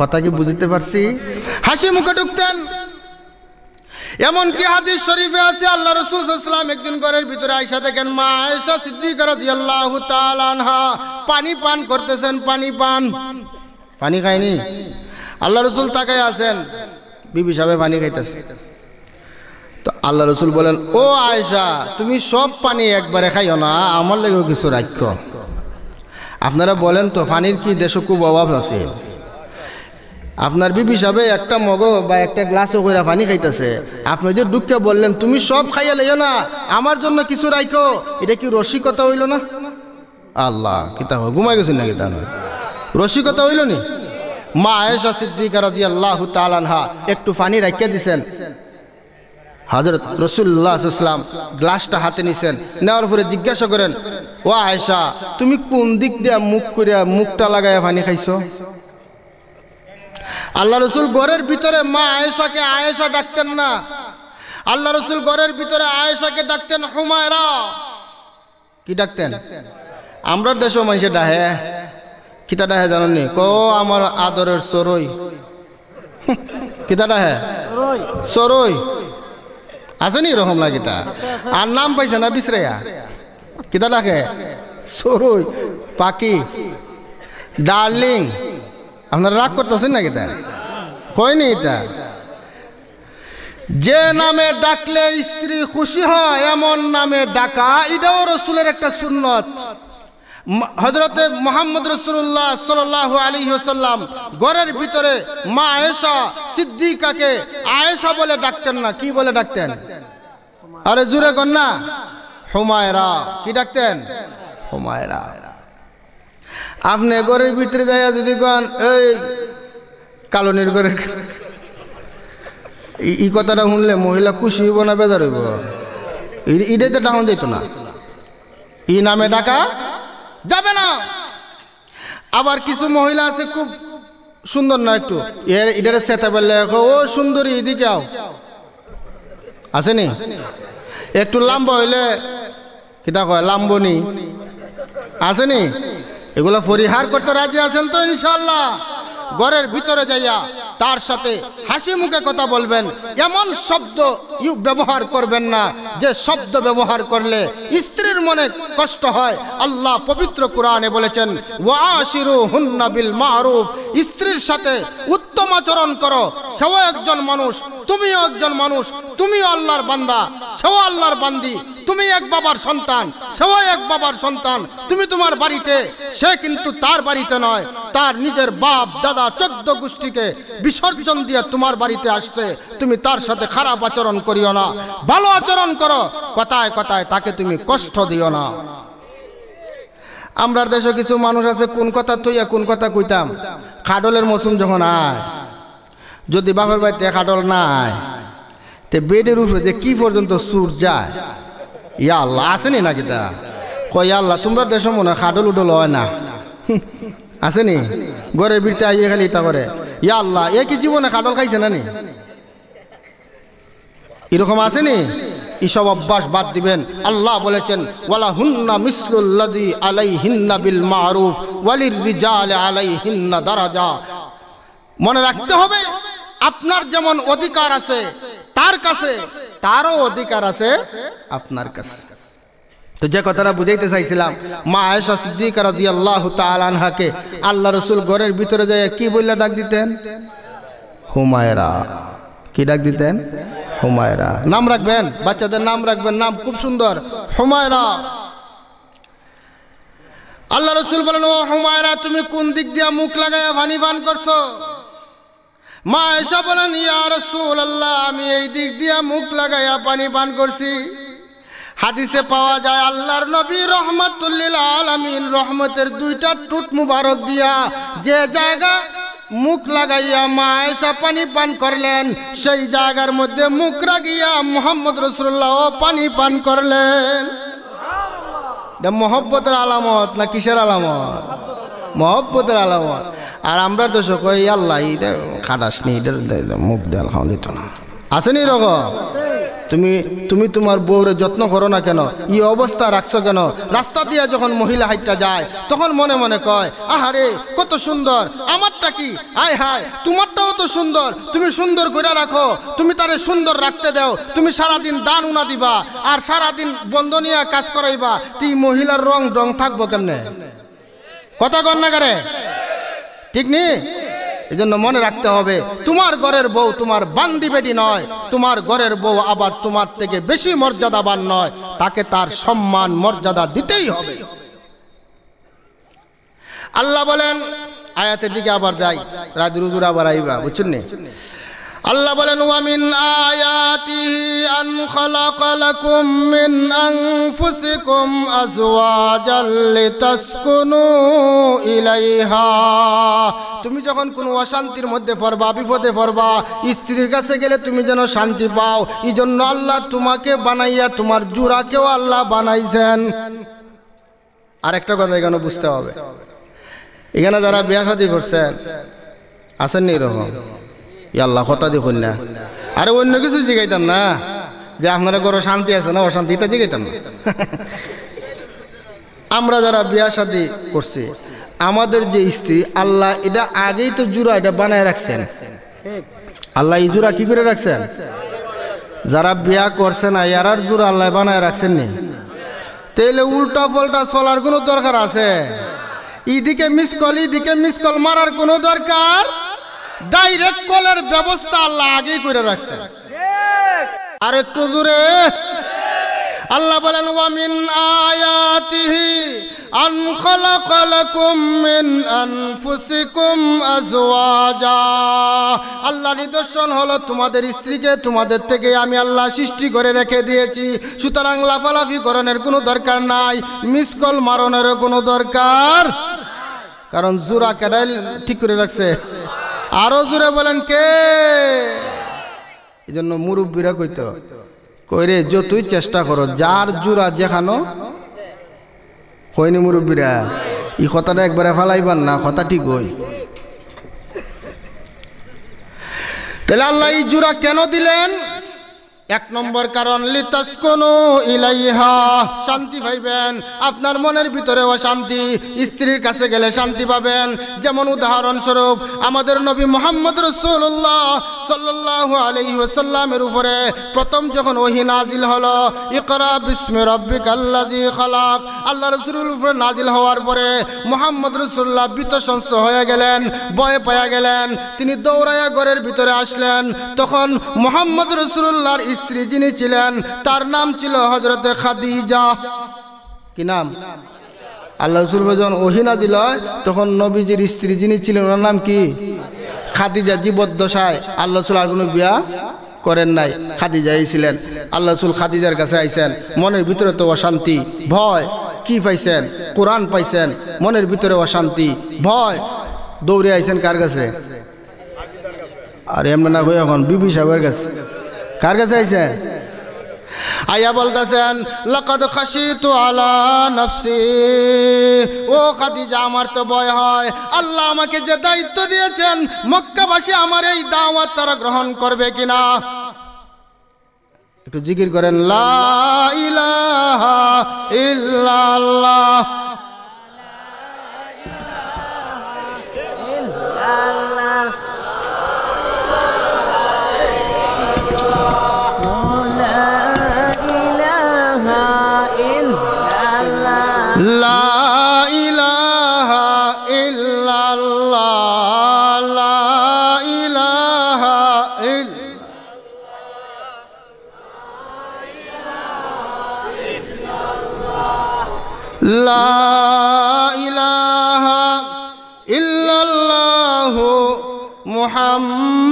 Speaker 1: কথা কি বুঝতে পারছি হাসি মুখে ঢুকতেন এমনকি হাদিস শরীফে আছে আল্লাহ রসুল রসুলাম একদিন ঘরের ভিতরে আয়সা দেখেন মা আয়সা সিদ্দিক রাজিয়াল্লাহ তালানহা পানি পান করতেছেন পানি পান পানি খায়নি আল্লাহ রসুল তাকায় আছেন বিবি সাহেব পানি খাইতেছে তো আল্লাহ রসুল বলেন ও আয়সা তুমি সব পানি একবারে খাইও না আমার লেগেও কিছু রাখ আপনারা বলেন তো পানির কি দেশ খুব অভাব আছে আপনার বিবি হিসাবে একটা মগ বা একটা গ্লাসও করে পানি খাইতেছে আপনি যে দুঃখে বললেন তুমি সব খাইয়া লইও না আমার জন্য কিছু রাখো এটা কি রসিকতা হইল না আল্লাহ কিতা হয় ঘুমাই গেছেন না কিতা রসিকতা হইল নি মা আয়েশা সিদ্দিকা রাজি আল্লাহ তালানহা একটু পানি রাখিয়া দিছেন হাজরত রসুল্লাহাম গ্লাসটা হাতে নিছেন নেওয়ার পরে জিজ্ঞাসা করেন ও আয়সা তুমি কোন দিক দিয়ে মুখ করিয়া মুখটা লাগাইয়া পানি খাইছ আল্লাহ রসুল ঘরের ভিতরে মা আয়েশাকে আয়েশা ডাকতেন না আল্লাহ রসুল ঘরের ভিতরে আয়েশাকে ডাকতেন হুমায়রা কি ডাকতেন আমরা দেশ মানুষে ডাহে কিতা ডাহে জানি ক আমার আদরের সরই কিতা ডাহে সরই আসেনি এরকম লাগিতা আর নাম পাইছে না বিশ্রেয়া কিতা লাগে সরুই পাকি ডার্লিং আপনারা রাগ করতেছেন না কিতা কয়নি এটা যে নামে ডাকলে স্ত্রী খুশি হয় এমন নামে ডাকা এটাও রসুলের একটা সুন্নত হজরতে মোহাম্মদ রসুল্লাহ সাল আলী হোসাল্লাম ঘরের ভিতরে মা আয়েশা সিদ্দিকাকে আয়েশা বলে ডাকতেন না কি বলে ডাকতেন আরে জুরে কন্যা হুমায়রা কি ডাকতেন হুমায়রা আপনি ঘরের ভিতরে যাইয়া যদি কন এই কালনির ঘরে ই কথাটা শুনলে মহিলা খুশি হইব না বেজার হইব এটাই তো ডাউন যেত না ই নামে ডাকা যাবে না আবার কিছু মহিলা আছে খুব সুন্দর না একটু এর এটারে সেতে বললে ও সুন্দরী এদিকে আও আসেনি একটু লাম্ব হইলে কিতা কয় লাম্বনি আসেনি এগুলো পরিহার করতে রাজি আছেন তো ইনশাল্লাহ ঘরের ভিতরে যাইয়া তার সাথে হাসি মুখে কথা বলবেন এমন শব্দ ইউ ব্যবহার করবেন না যে শব্দ ব্যবহার করলে স্ত্রীর মনে কষ্ট হয় আল্লাহ পবিত্র কোরআনে বলেছেন ওয়াশিরু হুন্না বিল মারুফ স্ত্রীর সাথে উত্তম আচরণ করো সেও একজন মানুষ তুমিও একজন মানুষ তুমিও আল্লাহর বান্দা সেও আল্লাহর বান্দি তুমি এক বাবার সন্তান সেও এক বাবার সন্তান তুমি তোমার বাড়িতে সে কিন্তু তার বাড়িতে নয় তার নিজের বাপ দাদা চোদ্দ গোষ্ঠীকে বিসর্জন দিয়ে তোমার বাড়িতে আসছে তুমি তার সাথে খারাপ আচরণ করিও না ভালো আচরণ করো কথায় কথায় তাকে তুমি কষ্ট দিও না আমরা দেশে কিছু মানুষ আছে কোন কথা তুইয়া কোন কথা কইতাম খাডলের মৌসুম যখন আয় যদি বাপের বাড়িতে খাডল নাই তে বেডের উপরে যে কি পর্যন্ত সুর যায় ইয়া আল্লাহ নি নাকি তা কয় আল্লাহ তোমরা দেশ মনে হয় হাডল উডল হয় না আছে নি গড়ে বিড়তে আইয়ে খালি ইতা করে ইয়া আল্লাহ এ কি জীবনে হাডল খাইছে না নি এরকম আছে নি এসব অভ্যাস বাদ দিবেন আল্লাহ বলেছেন ওয়ালা হুন্না মিসলুল্লাদি আলাই হিন্না বিল মারুফ ওয়ালির রিজাল আলাই হিন্না দারাজা মনে রাখতে হবে আপনার যেমন অধিকার আছে তার কাছে তারও অধিকার আছে আপনার কাছে তো যে কথাটা বুঝাইতে চাইছিলাম মা আয়সা সিদ্দিক রাজি আল্লাহ তালানহাকে আল্লাহ রসুল ঘরের ভিতরে যায় কি বললে ডাক দিতেন হুমায়রা কি ডাক দিতেন হুমায়রা নাম রাখবেন বাচ্চাদের নাম রাখবেন নাম খুব সুন্দর হুমায়রা আল্লাহ রসুল বলেন ও হুমায়রা তুমি কোন দিক দিয়ে মুখ লাগাইয়া ভানি ভান করছো মা এসা বলেন ইয়া সুল আল্লাহ আমি এই দিক দিয়া মুখ লাগাইয়া পানি পান করছি হাদিসে পাওয়া যায় আল্লাহর নবী রহমাতুল্লিল আলমিন রহমতের দুইটা টুট মুবারক দিয়া যে জায়গা মুখ লাগাইয়া মা পানি পান করলেন সেই জায়গার মধ্যে মুখ রাগিয়া মোহাম্মদ রসুল্লাহ পানি পান করলেন মোহব্বতের আলামত না কিসের আলামত মহব্বতের আলামত আর আমরা তো সকল আল্লাহ খাটাস নি মুখ দেয়াল খাওয়া দিত না আছে নি রক তুমি তুমি তোমার বউরে যত্ন করো না কেন ই অবস্থা রাখছো কেন রাস্তা দিয়ে যখন মহিলা হাইটটা যায় তখন মনে মনে কয় আহারে কত সুন্দর আমারটা কি আয় হায় তোমারটাও তো সুন্দর তুমি সুন্দর করে রাখো তুমি তারে সুন্দর রাখতে দাও তুমি সারাদিন দান উনা দিবা আর সারাদিন বন্ধনিয়া কাজ করাইবা তুই মহিলার রং রং থাকবো কেমনে কথা কন না করে ঠিক নি এই জন্য মনে রাখতে হবে তোমার ঘরের বউ তোমার বান্দি বেটি নয় তোমার ঘরের বউ আবার তোমার থেকে বেশি মর্যাদাবান নয় তাকে তার সম্মান মর্যাদা দিতেই হবে আল্লাহ বলেন আয়াতের দিকে আবার যাই রাজুর আবার আইবা বুঝছেন আল্লাহ বলেন ওয়ামিন আয়াতিহি আন খলাকালাকুম মিন আনফুসিকুম আজওয়াজাল লিতাসকুনু ইলাইহা তুমি যখন কোনো অশান্তির মধ্যে পড়বা বিপদে পড়বা স্ত্রীর কাছে গেলে তুমি যেন শান্তি পাও এই জন্য আল্লাহ তোমাকে বানাইয়া তোমার জুরাকেও আল্লাহ বানাইছেন আরেকটা কথা এখানে বুঝতে হবে এখানে যারা বিয়া শাদী করছেন আসেননি রহম ইয়াল্লাহ কথা দেখুন না আরে অন্য কিছু জিগাইতাম না যে আপনারা গরো শান্তি আছে না অশান্তি তা জিগাইতাম না আমরা যারা বিয়া সাদি করছি আমাদের যে স্ত্রী আল্লাহ এটা আগেই তো জুড়া এটা বানায় রাখছেন আল্লাহ এই জুড়া কি করে রাখছেন যারা বিয়া করছে না ইয়ারার জুরা আল্লাহ বানায় রাখছেন নি তাইলে উল্টা পল্টা চলার কোনো দরকার আছে ইদিকে মিস কল ইদিকে মিস কল মারার কোনো দরকার ডাইরেক্ট কলের ব্যবস্থা আল্লাহ আগে করে রাখছে আর একটু দূরে আল্লাহ বলেন ওয়ামিন আয়াতিহি আন খলাকালাকুম মিন আনফুসিকুম আজওয়াজা আল্লাহ নিদর্শন হলো তোমাদের স্ত্রীকে তোমাদের থেকে আমি আল্লাহ সৃষ্টি করে রেখে দিয়েছি সুতরাং লাফালাফি করণের কোনো দরকার নাই মিস কল মারণেরও কোনো দরকার কারণ জুরা কেডাইল ঠিক করে রাখছে আরো জোরে বলেন কে এই জন্য মুরব্বীরা কইতে কইরে যতই চেষ্টা করো যার জোড়া যেখানো কইনি মুরব্বীরা ই কথাটা একবারে ফালাইবার না কথা ঠিক ওই তাহলে আল্লাহ এই জুরা কেন দিলেন এক নম্বর কারণ কোন ইলাইহা শান্তি পাইবেন আপনার মনের ভিতরে অশান্তি স্ত্রীর কাছে গেলে শান্তি পাবেন যেমন উদাহরণস্বরূপ আমাদের নবী মোহাম্মদ রসুল্লাহ সাল্লাহ আলহি ওসাল্লামের উপরে প্রথম যখন ওহি নাজিল হলো ইকরা বিস্মে রব্বিক আল্লাজি খালাক আল্লাহ রসুলের উপরে নাজিল হওয়ার পরে মোহাম্মদ রসুল্লাহ বিত সন্স হয়ে গেলেন বয়ে পায়া গেলেন তিনি দৌড়াইয়া ঘরের ভিতরে আসলেন তখন মোহাম্মদ রসুল্লাহর স্ত্রী যিনি ছিলেন তার নাম ছিল হজরতে খাদিজা কি নাম আল্লাহ রসুল যখন ওহিনা দিল তখন নবীজির স্ত্রী যিনি ছিলেন ওনার নাম কি খাদিজা জীবদ্দশায় আল্লাহ আর কোনো বিয়া করেন নাই খাদিজা ছিলেন আল্লাহ সুল খাদিজার কাছে আইছেন মনের ভিতরে তো অশান্তি ভয় কি পাইছেন কোরআন পাইছেন মনের ভিতরে অশান্তি ভয় দৌড়ে আইছেন কার কাছে আর এমন না এখন বিবি সাহেবের কাছে কার কাছে আইসেন আয়া বলতেছেন লকদ খাসি তু আলা নফসি ও খাদিজা আমার তো ভয় হয় আল্লাহ আমাকে যে দায়িত্ব দিয়েছেন মক্কাবাসী আমার এই দাওয়াত তারা গ্রহণ করবে কিনা একটু জিকির করেন লা ইলাহা ইল্লাল্লাহ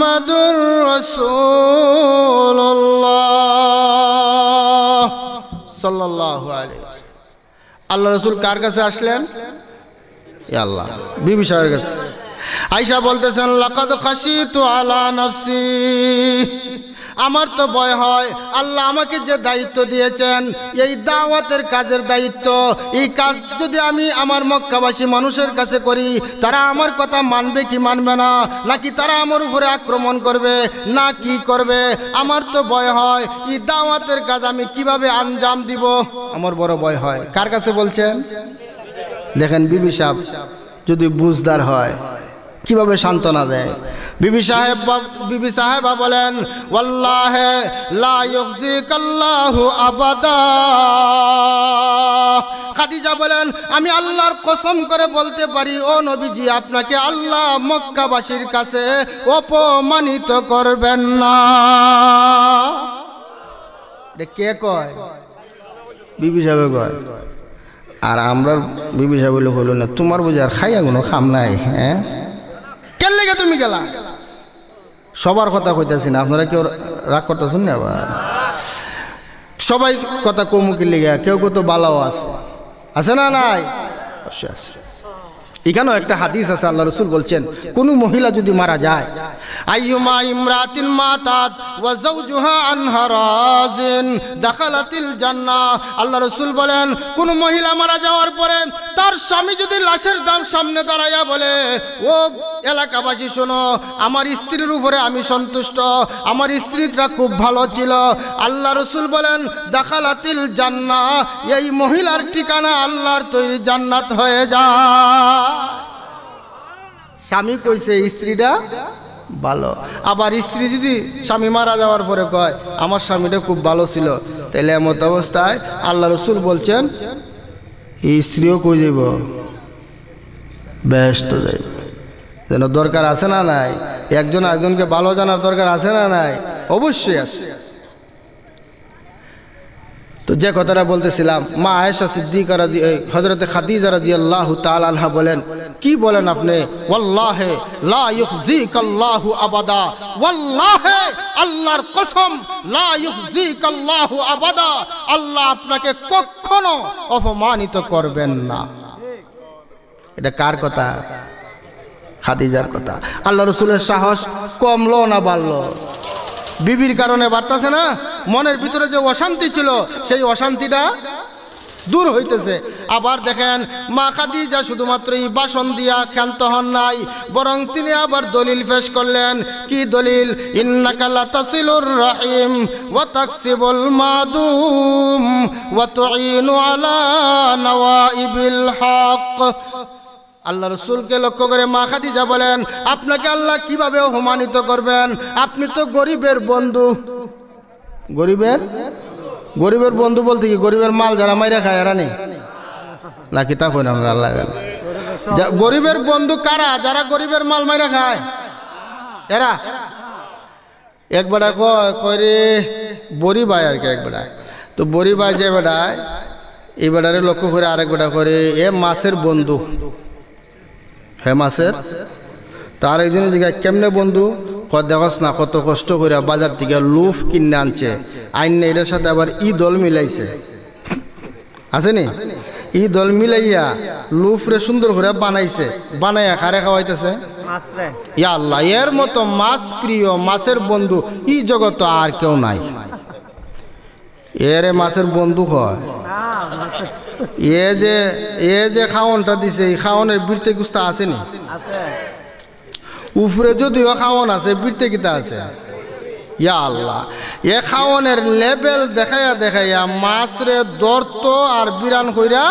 Speaker 1: মোহাম্মদুর রসুল্লাহ আল্লাহ রসুল কার কাছে আসলেন আল্লাহ বিবি সাহেবের কাছে আইসা বলতেছেন লাকাদ খাসি তু আলা নফসি আমার তো ভয় হয় আল্লাহ আমাকে যে দায়িত্ব দিয়েছেন এই দাওয়াতের কাজের দায়িত্ব এই কাজ যদি আমি আমার মক্কাবাসী মানুষের কাছে করি তারা আমার কথা মানবে কি মানবে না নাকি তারা আমার উপরে আক্রমণ করবে না কি করবে আমার তো ভয় হয় এই দাওয়াতের কাজ আমি কিভাবে আঞ্জাম দিব আমার বড় ভয় হয় কার কাছে বলছেন দেখেন বিবি সাহেব যদি বুঝদার হয় কিভাবে সান্ত্বনা দেয় বিবি সাহেব বিবি সাহেবা বলেন ওয়াল্লাহে লা ইউজিকাল্লাহু আবাদা খাদিজা বলেন আমি আল্লাহর কসম করে বলতে পারি ও নবীজি আপনাকে আল্লাহ মক্কাবাসীর কাছে অপমানিত করবেন না কে কয় বিবি সাহেব কয় আর আমরা বিবি সাহেব হলো না তোমার বুঝে আর খাইয়া কোনো খাম নাই হ্যাঁ তুমি গেলা সবার কথা কইতেছি না আপনারা কেউ রাগ করতেছেন না আবার সবাই কথা কমুকি লিগা কেউ কত বালাও আছে আছে না নাই অবশ্যই আছে এখানেও একটা হাদিস আছে আল্লাহ রসুল বলছেন কোনো মহিলা যদি মারা যায় আইয়ুমা ইমরাতিন মাতাত ওয়া যাওজুহা আনহা রাজিন দাখালাতিল আল্লাহ রসুল বলেন কোন মহিলা মারা যাওয়ার পরে তার স্বামী যদি লাশের দাম সামনে দাঁড়াইয়া বলে ও এলাকাবাসী শোনো আমার স্ত্রীর উপরে আমি সন্তুষ্ট আমার স্ত্রীটা খুব ভালো ছিল আল্লাহ রসুল বলেন দাখালাতিল জান্না এই মহিলার ঠিকানা আল্লাহর তৈরি জান্নাত হয়ে যায় স্বামী কইছে স্ত্রীটা ভালো আবার স্ত্রী যদি স্বামী মারা যাওয়ার পরে কয় আমার স্বামীটা খুব ভালো ছিল তাহলে এমত অবস্থায় আল্লাহ রসুল বলছেন স্ত্রীও কই যাইব ব্যস্ত যাইব যেন দরকার আছে না নাই একজন একজনকে ভালো জানার দরকার আছে না নাই অবশ্যই আছে তো যে কথাটা বলতেছিলাম মা আয়েশা সিদ্দিকা রাজি হজরতে খাদিজা রাজি আল্লাহ তালহা বলেন কি বলেন আপনি ওয়াল্লাহে লা ইউজিক আল্লাহু আবাদা ওয়াল্লাহে আল্লাহর কসম লা ইউজিক আল্লাহু আবাদা আল্লাহ আপনাকে কখনো অপমানিত করবেন না এটা কার কথা খাদিজার কথা আল্লাহ রসুলের সাহস কমলো না বাড়লো বিবির কারণে বার্তাছে না মনের ভিতরে যে অশান্তি ছিল সেই অশান্তিটা দূর হইতেছে আবার দেখেন মা যা শুধুমাত্র এই বাসন দিয়া ক্ষান্ত হন নাই বরং তিনি আবার দলিল পেশ করলেন কি দলিল ইন্নাকালা তাসিলুর রহিম ওয়া ওয়া আলা হক আল্লাহ রসুলকে লক্ষ্য করে মা খাদিজা বলেন আপনাকে আল্লাহ কিভাবে অপমানিত করবেন আপনি তো গরিবের বন্ধু গরিবের গরিবের বন্ধু বলতে কি গরিবের মাল যারা মাইরা খায় এরা নেই নাকি তা হয় আমরা আল্লাহ গরিবের বন্ধু কারা যারা গরিবের মাল মাইরা খায় এরা একবার কয় রে বড়ি ভাই আর কি একবার তো বড়ি ভাই যে বেড়ায় এই বেড়ারে লক্ষ্য করে আরেক বেড়া করে এ মাছের বন্ধু হে মাছের তার একজনে জিজ্ঞায় কেমনে বন্ধু কত দেখস না কত কষ্ট করে বাজার থেকে লুফ কিনে আনছে আইনে এটার সাথে আবার ই দল মিলাইছে নি ই দল মিলাইয়া লুফ রে সুন্দর করে বানাইছে বানাইয়া খারে খাওয়াইতেছে ইয়া আল্লাহ এর মতো মাছ প্রিয় মাছের বন্ধু ই জগৎ আর কেউ নাই এর মাছের বন্ধু হয় এ যে এ যে খাওয়নটা দিছে এই খাওয়নের বীরতে গুস্তা আসেনি উপরে যদিও খাওয়ন আছে বৃত্তে কিতা আছে ইয়া আল্লাহ এ খাওয়নের লেবেল দেখাইয়া দেখাইয়া মাছরে দরত আর বিরান কইরা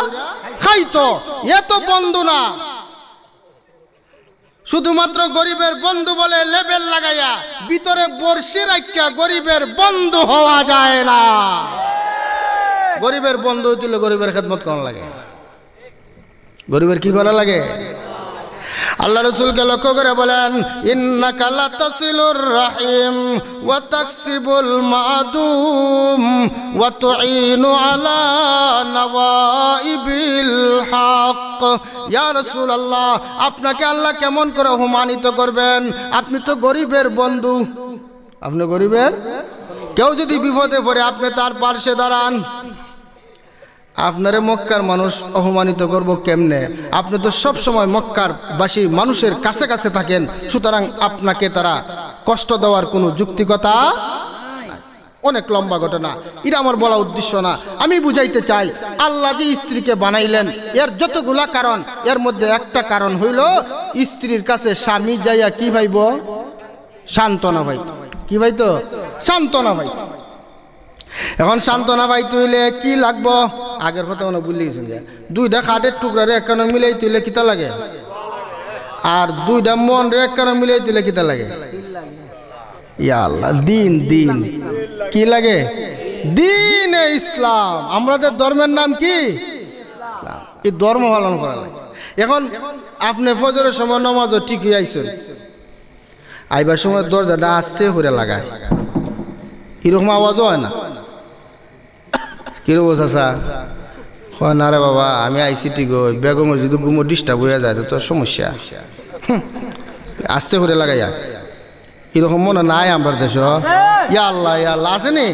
Speaker 1: খাইতো এ তো বন্ধু না শুধুমাত্র গরিবের বন্ধু বলে লেবেল লাগাইয়া ভিতরে বর্ষি রাখিয়া গরিবের বন্ধু হওয়া যায় না গরিবের বন্ধু হইতে গরিবের খেদমত করা লাগে গরিবের কি করা লাগে আল্লাহ রসুলকে লক্ষ্য করে বলেন ইন্না কালা তসিলুর রাহিম ওয়া তাকসিবুল মাদুম ওয়া তুইনু আলা নওয়াইবিল হক ইয়া রাসূলুল্লাহ আপনাকে আল্লাহ কেমন করে হুমানিত করবেন আপনি তো গরিবের বন্ধু আপনি গরিবের কেউ যদি বিপদে পড়ে আপনি তার পাশে দাঁড়ান আপনারে মক্কার মানুষ অপমানিত করব কেমনে আপনি তো সব সময় মক্কার বাসী মানুষের কাছে কাছে থাকেন সুতরাং আপনাকে তারা কষ্ট দেওয়ার কোনো যুক্তিকতা অনেক লম্বা ঘটনা এটা আমার বলা উদ্দেশ্য না আমি বুঝাইতে চাই আল্লাহ যে স্ত্রীকে বানাইলেন এর যতগুলা কারণ এর মধ্যে একটা কারণ হইল স্ত্রীর কাছে স্বামী যাইয়া কি ভাইব সান্ত্বনা ভাই কি ভাই তো সান্ত্বনা ভাই এখন সান্ত্বনা পাই তুইলে কি লাগবো আগের কথা মনে ভুলে গেছেন দুইটা খাটের টুকরা রে একখানো মিলাই তুইলে কিতা লাগে আর দুইটা মন রে এক একখানো মিলাই তুইলে কিতা লাগে ইয়াল্লাহ দিন দিন কি লাগে দিন ইসলাম আমাদের ধর্মের নাম কি ইসলাম এই ধর্ম পালন করা লাগে এখন আপনি ফজরের সময় নমাজও ঠিকই আইসেন আইবার সময় দরজাটা আসতে করে লাগায় এরকম আওয়াজও হয় না কিরব চাচা হ্যাঁ না রে বাবা আমি আইসি ঠিক বেগমের যদি গুমো ডিস্টার্ব হয়ে যায় তো তোর সমস্যা আস্তে করে লাগাইয়া এরকম মনে নাই আমার দেশ ইয়া আল্লাহ ইয়া আল্লাহ নি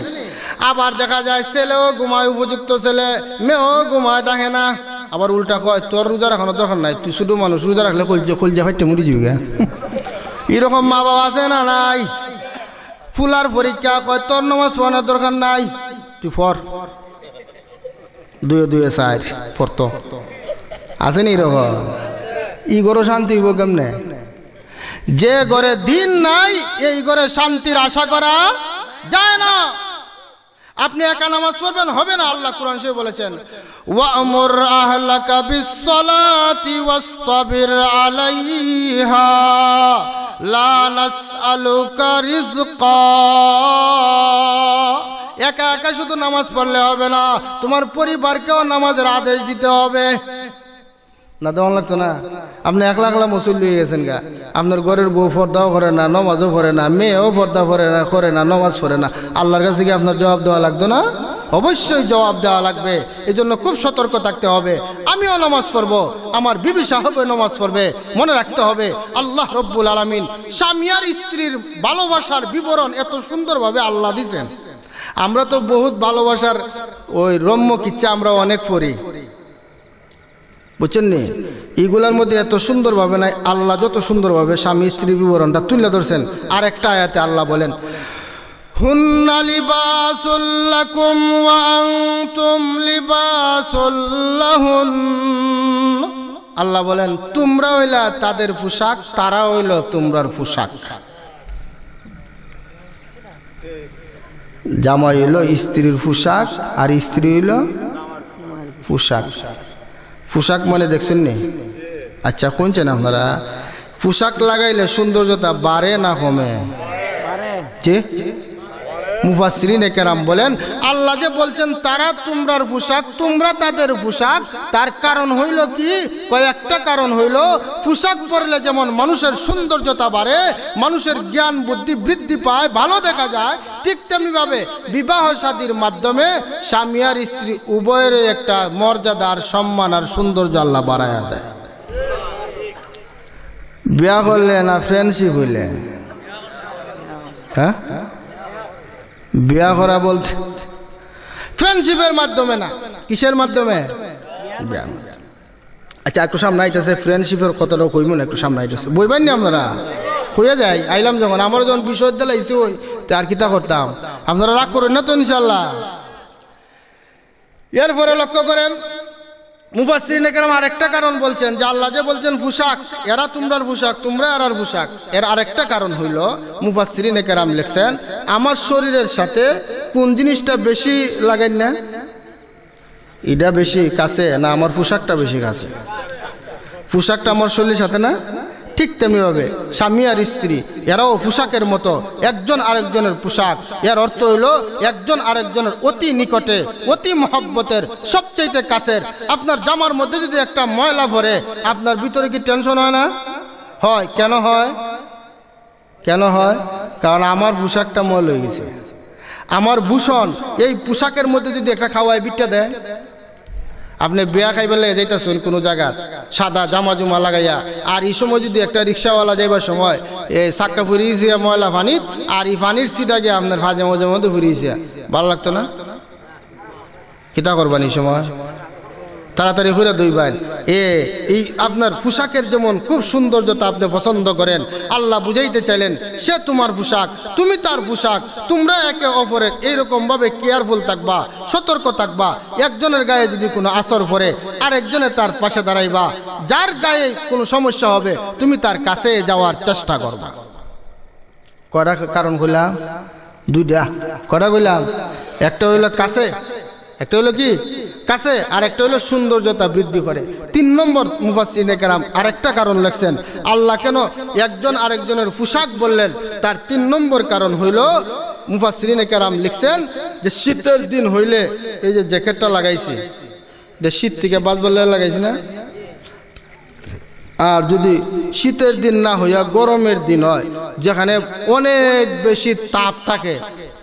Speaker 1: আবার দেখা যায় ছেলেও ঘুমায় উপযুক্ত ছেলে মেয়েও ঘুমায় ডাকে না আবার উল্টা কয় তোর রোজা রাখানো দরকার নাই তুই শুধু মানুষ রোজা রাখলে কলজা কলজা ফাইটে মরি যাবি গা এরকম মা বাবা আছে না নাই ফুলার পরীক্ষা কয় তোর নমাজ শোয়ানোর দরকার নাই তুই ফর দুয়ে দুয়ে চার পড়তো আছে নি রহ ই গরো শান্তি হইব কেমনে যে ঘরে দিন নাই এই ঘরে শান্তির আশা করা যায় না আপনি একা নামাজ পড়বেন হবে না আল্লাহ কোরআন শরীফ বলেছেন ওয়ামুর আহলাকা বিসসালাতি ওয়াসতাবির আলাইহা লা নাসআলুকা রিযকা একা একা শুধু নামাজ পড়লে হবে না তোমার পরিবারকেও নামাজের আদেশ দিতে হবে না দেওয়ান লাগতো না আপনি একলা একলা মুসল্লি হয়ে গেছেন গা আপনার ঘরের বউ পর্দাও করে না নমাজও পড়ে না মেয়েও পর্দা করে না করে না নমাজ পড়ে না আল্লাহর কাছে কি আপনার জবাব দেওয়া লাগতো না অবশ্যই জবাব দেওয়া লাগবে এই জন্য খুব সতর্ক থাকতে হবে আমিও নমাজ পড়বো আমার বিবি সাহেবও নমাজ পড়বে মনে রাখতে হবে আল্লাহ রব্বুল আলমিন স্বামী আর স্ত্রীর ভালোবাসার বিবরণ এত সুন্দরভাবে আল্লাহ দিয়েছেন আমরা তো বহুত ভালোবাসার ওই রম্য কিচ্ছা আমরা অনেক পড়ি বুঝছেন নি এইগুলার মধ্যে এত সুন্দরভাবে নাই আল্লাহ যত সুন্দরভাবে স্বামী স্ত্রী বিবরণটা তুলে ধরছেন আর একটা আয়াতে আল্লাহ বলেন আল্লাহ বলেন তোমরা হইলা তাদের পোশাক তারা হইল তোমরার পোশাক জামাই হলো স্ত্রীর পোশাক আর স্ত্রী হলো পোশাক পোশাক মানে দেখছেন নি আচ্ছা কোনছেন আপনারা পোশাক লাগাইলে সৌন্দর্যতা বাড়ে না কমে জি মুফাসরিন একেরাম বলেন আল্লাহ যে বলছেন তারা তোমরার পোশাক তোমরা তাদের পোশাক তার কারণ হইল কি কয়েকটা কারণ হইল পোশাক পরলে যেমন মানুষের সৌন্দর্যতা বাড়ে মানুষের জ্ঞান বুদ্ধি বৃদ্ধি পায় ভালো দেখা যায় ঠিক তেমনিভাবে বিবাহ সাদীর মাধ্যমে স্বামী আর স্ত্রী উভয়ের একটা মর্যাদার সম্মান আর সৌন্দর্য আল্লাহ বাড়াইয়া দেয় বিয়া করলে না ফ্রেন্ডশিপ হইলে হ্যাঁ বিয়া করা বলতে ফ্রেন্ডশিপের মাধ্যমে না কিসের মাধ্যমে আচ্ছা একটু সামনে আইতেছে ফ্রেন্ডশিপের কথাটাও কইব না একটু সামনে আইতেছে বইবেন না আপনারা কইয়া যাই আইলাম যখন আমারও যখন বিশ্ববিদ্যালয় আইসি ওই তো আর কিতা করতাম আপনারা রাগ করেন না তো ইনশাল্লাহ এরপরে লক্ষ্য করেন মুফাসরিন একরাম আরেকটা কারণ বলছেন যে আল্লাহ যে বলছেন পোশাক এরা তোমরার পোশাক তোমরা এরার পোশাক এর আরেকটা কারণ হইল মুফাসরিন একরাম লিখছেন আমার শরীরের সাথে কোন জিনিসটা বেশি লাগাই না এটা বেশি কাছে না আমার পোশাকটা বেশি কাছে পোশাকটা আমার শরীরের সাথে না ঠিক তেমনিভাবে স্বামী আর স্ত্রী এরাও পোশাকের মতো একজন আরেকজনের পোশাক এর অর্থ হইল একজন আরেকজনের অতি নিকটে অতি মহব্বতের সবচেয়ে কাছের আপনার জামার মধ্যে যদি একটা ময়লা ভরে আপনার ভিতরে কি টেনশন হয় না হয় কেন হয় কেন হয় কারণ আমার পোশাকটা ময়লা হয়ে গেছে আমার ভূষণ এই পোশাকের মধ্যে যদি একটা খাওয়ায় বিটটা দেয় আপনি বেয়া খাই লেগে যাইতেছেন কোনো জায়গা সাদা জামা জুমা লাগাইয়া আর এই সময় যদি একটা রিক্সাওয়ালা যাইবার সময় এই সাক্কা ফুরিয়েছে ময়লা ফানিত আর এই পানির সিটা গিয়ে আপনার ফাজে মজার মধ্যে ফুরিয়েছে ভালো লাগতো না কিতা করবেন এই সময় তাড়াতাড়ি হইরা দইবেন এ এই আপনার পোশাকের যেমন খুব সৌন্দর্যতা আপনি পছন্দ করেন আল্লাহ বুঝাইতে চাইলেন সে তোমার পোশাক তুমি তার পোশাক তোমরা একে অপরের এইরকমভাবে কেয়ারফুল থাকবা সতর্ক থাকবা একজনের গায়ে যদি কোনো আসর পড়ে আরেকজনে তার পাশে দাঁড়াইবা যার গায়ে কোনো সমস্যা হবে তুমি তার কাছে যাওয়ার চেষ্টা করবা কয়টা কারণ হইলাম দুইটা করা হইলাম একটা হইল কাছে একটা হলো কি কাছে আর একটা হলো সৌন্দর্যতা বৃদ্ধি করে তিন নম্বর মুফাসিনে কেরাম আরেকটা কারণ লেখছেন আল্লাহ কেন একজন আরেকজনের পোশাক বললেন তার তিন নম্বর কারণ হইল মুফাসরিনে কেরাম লিখছেন যে শীতের দিন হইলে এই যে জ্যাকেটটা লাগাইছি যে শীত থেকে বললে লাগাইছি না আর যদি শীতের দিন না হইয়া গরমের দিন হয় যেখানে অনেক বেশি তাপ থাকে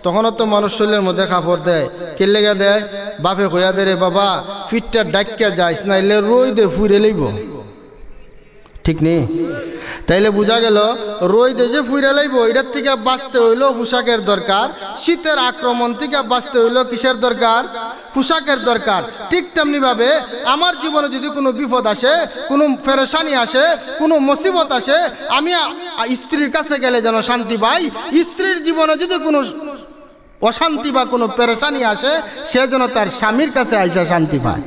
Speaker 1: তখনও তো মানুষ শরীরের মধ্যে কাপড় দেয় কেলেগা দেয় বাপে কইয়া দে রে বাবা ফিটটা ডাকিয়া যাইস না এলে রই দে ফুরে লইব ঠিক নেই তাইলে বোঝা গেল দে যে ফুরে লইব এটার থেকে বাঁচতে হইল পোশাকের দরকার শীতের আক্রমণ থেকে বাঁচতে হইল কিসের দরকার পোশাকের দরকার ঠিক তেমনিভাবে আমার জীবনে যদি কোনো বিপদ আসে কোনো ফেরেশানি আসে কোনো মুসিবত আসে আমি স্ত্রীর কাছে গেলে যেন শান্তি পাই স্ত্রীর জীবনে যদি কোনো অশান্তি বা কোনো পেরেশানি আসে সে যেন তার স্বামীর কাছে আইসা শান্তি পায়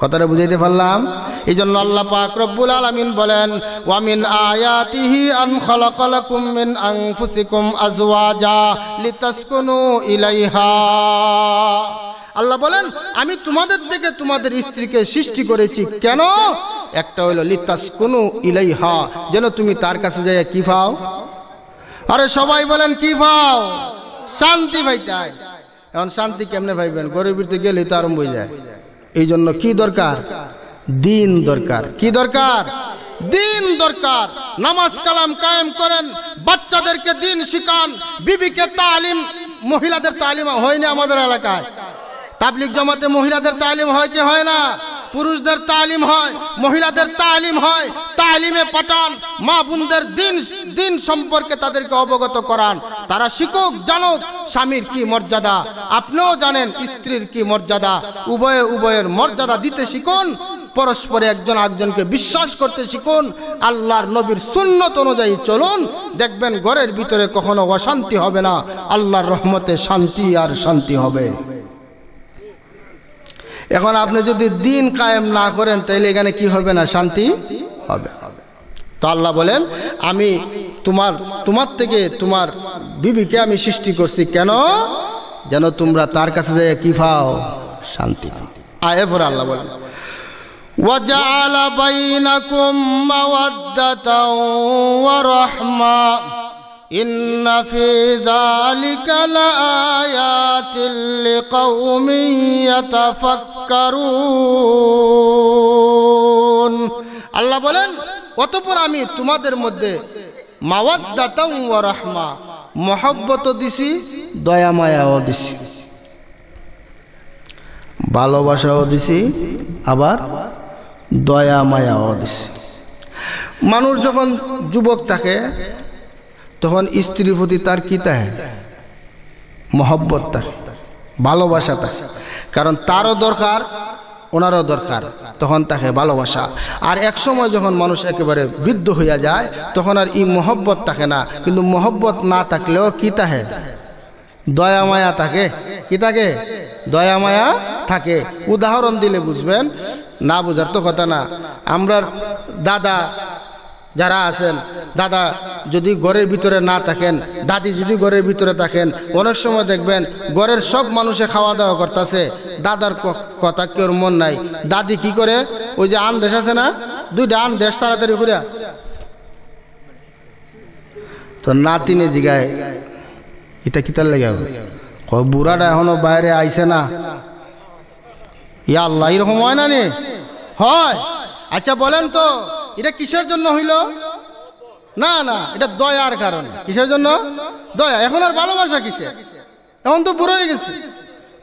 Speaker 1: কথাটা বুঝাইতে পারলাম এই জন্য আল্লাহ পাক রব্বুল আলামিন বলেন ওয়ামিন আয়াতিহি আন খালাকালাকুম মিন আনফুসিকুম আজওয়াজা লিতাসকুনু ইলাইহা আল্লাহ বলেন আমি তোমাদের থেকে তোমাদের স্ত্রীকে সৃষ্টি করেছি কেন একটা হইল লিতাসকুনু ইলাইহা যেন তুমি তার কাছে যাইয়া কি পাও আরে সবাই বলেন কি পাও শান্তি হয় এখন শান্তি কেমনে পাইবেন গরিবের তো গেলেই তো আরম্ভ হয়ে যায় এই জন্য কি দরকার দিন দরকার কি দরকার দিন দরকার নামাজ কালাম কায়েম করেন বাচ্চাদেরকে দিন শিখান বিবিকে তালিম মহিলাদের তালিম হয়নি আমাদের এলাকায় তাবলিক জমাতে মহিলাদের তালিম হয় কি হয় না পুরুষদের তালিম হয় মহিলাদের তালিম হয় তালিমে পাঠান মা বোনদের দিন দিন সম্পর্কে তাদেরকে অবগত করান তারা শিখুক জানুক স্বামীর কি মর্যাদা আপনিও জানেন স্ত্রীর কি মর্যাদা উভয়ে উভয়ের মর্যাদা দিতে শিখুন পরস্পরে একজন একজনকে বিশ্বাস করতে শিখুন আল্লাহর নবীর সুন্নত অনুযায়ী চলুন দেখবেন ঘরের ভিতরে কখনো অশান্তি হবে না আল্লাহর রহমতে শান্তি আর শান্তি হবে এখন আপনি যদি দিন কায়েম না করেন তাহলে এখানে কি হবে না শান্তি হবে তো আল্লাহ বলেন আমি তোমার তোমার থেকে তোমার বিবিকে আমি সৃষ্টি করছি কেন যেন তোমরা তার কাছে যে কি পাও শান্তি আর এরপরে আল্লাহ বলেন বাইনাকুম মাওয়াদ্দাতাও ওয়া রাহমা إن في ذلك لآيات لقوم يتفكرون আল্লাহ বলেন অতপর আমি তোমাদের মধ্যে মাওয়াদ্দাতাম ওয়া রাহমা মহব্বত দিছি দয়া মায়াও দিছি ভালোবাসাও দিছি আবার দয়া মায়াও দিছি মানুষ যখন যুবক থাকে তখন স্ত্রীর প্রতি তার কী তাহে মহব্বত তাহে ভালোবাসা তাহে কারণ তারও দরকার ওনারও দরকার তখন তাকে ভালোবাসা আর এক সময় যখন মানুষ একেবারে বৃদ্ধ হইয়া যায় তখন আর ই মহব্বত থাকে না কিন্তু মহব্বত না থাকলেও কি তাহে দয়া মায়া থাকে কি থাকে দয়া মায়া থাকে উদাহরণ দিলে বুঝবেন না বুঝার তো কথা না আমরা দাদা যারা আছেন দাদা যদি ঘরের ভিতরে না থাকেন দাদি যদি ঘরের ভিতরে থাকেন অনেক সময় দেখবেন ঘরের সব মানুষে খাওয়া দাওয়া করতেছে দাদার কথা কেউ মন নাই দাদি কি করে ওই যে আন দেশ আছে না দুইটা আন দেশ তাড়াতাড়ি ঘুরিয়া তো নাতিনে জিগায় কি তার লেগে বুড়াটা এখনো বাইরে আইছে না ইয়া আল্লাহ এরকম হয় না নি হয় আচ্ছা বলেন তো এটা কিসের জন্য হইল না না এটা দয়ার কারণে কিসের জন্য দয়া এখন আর ভালোবাসা কিসের এখন তো বুড়ো হয়ে গেছে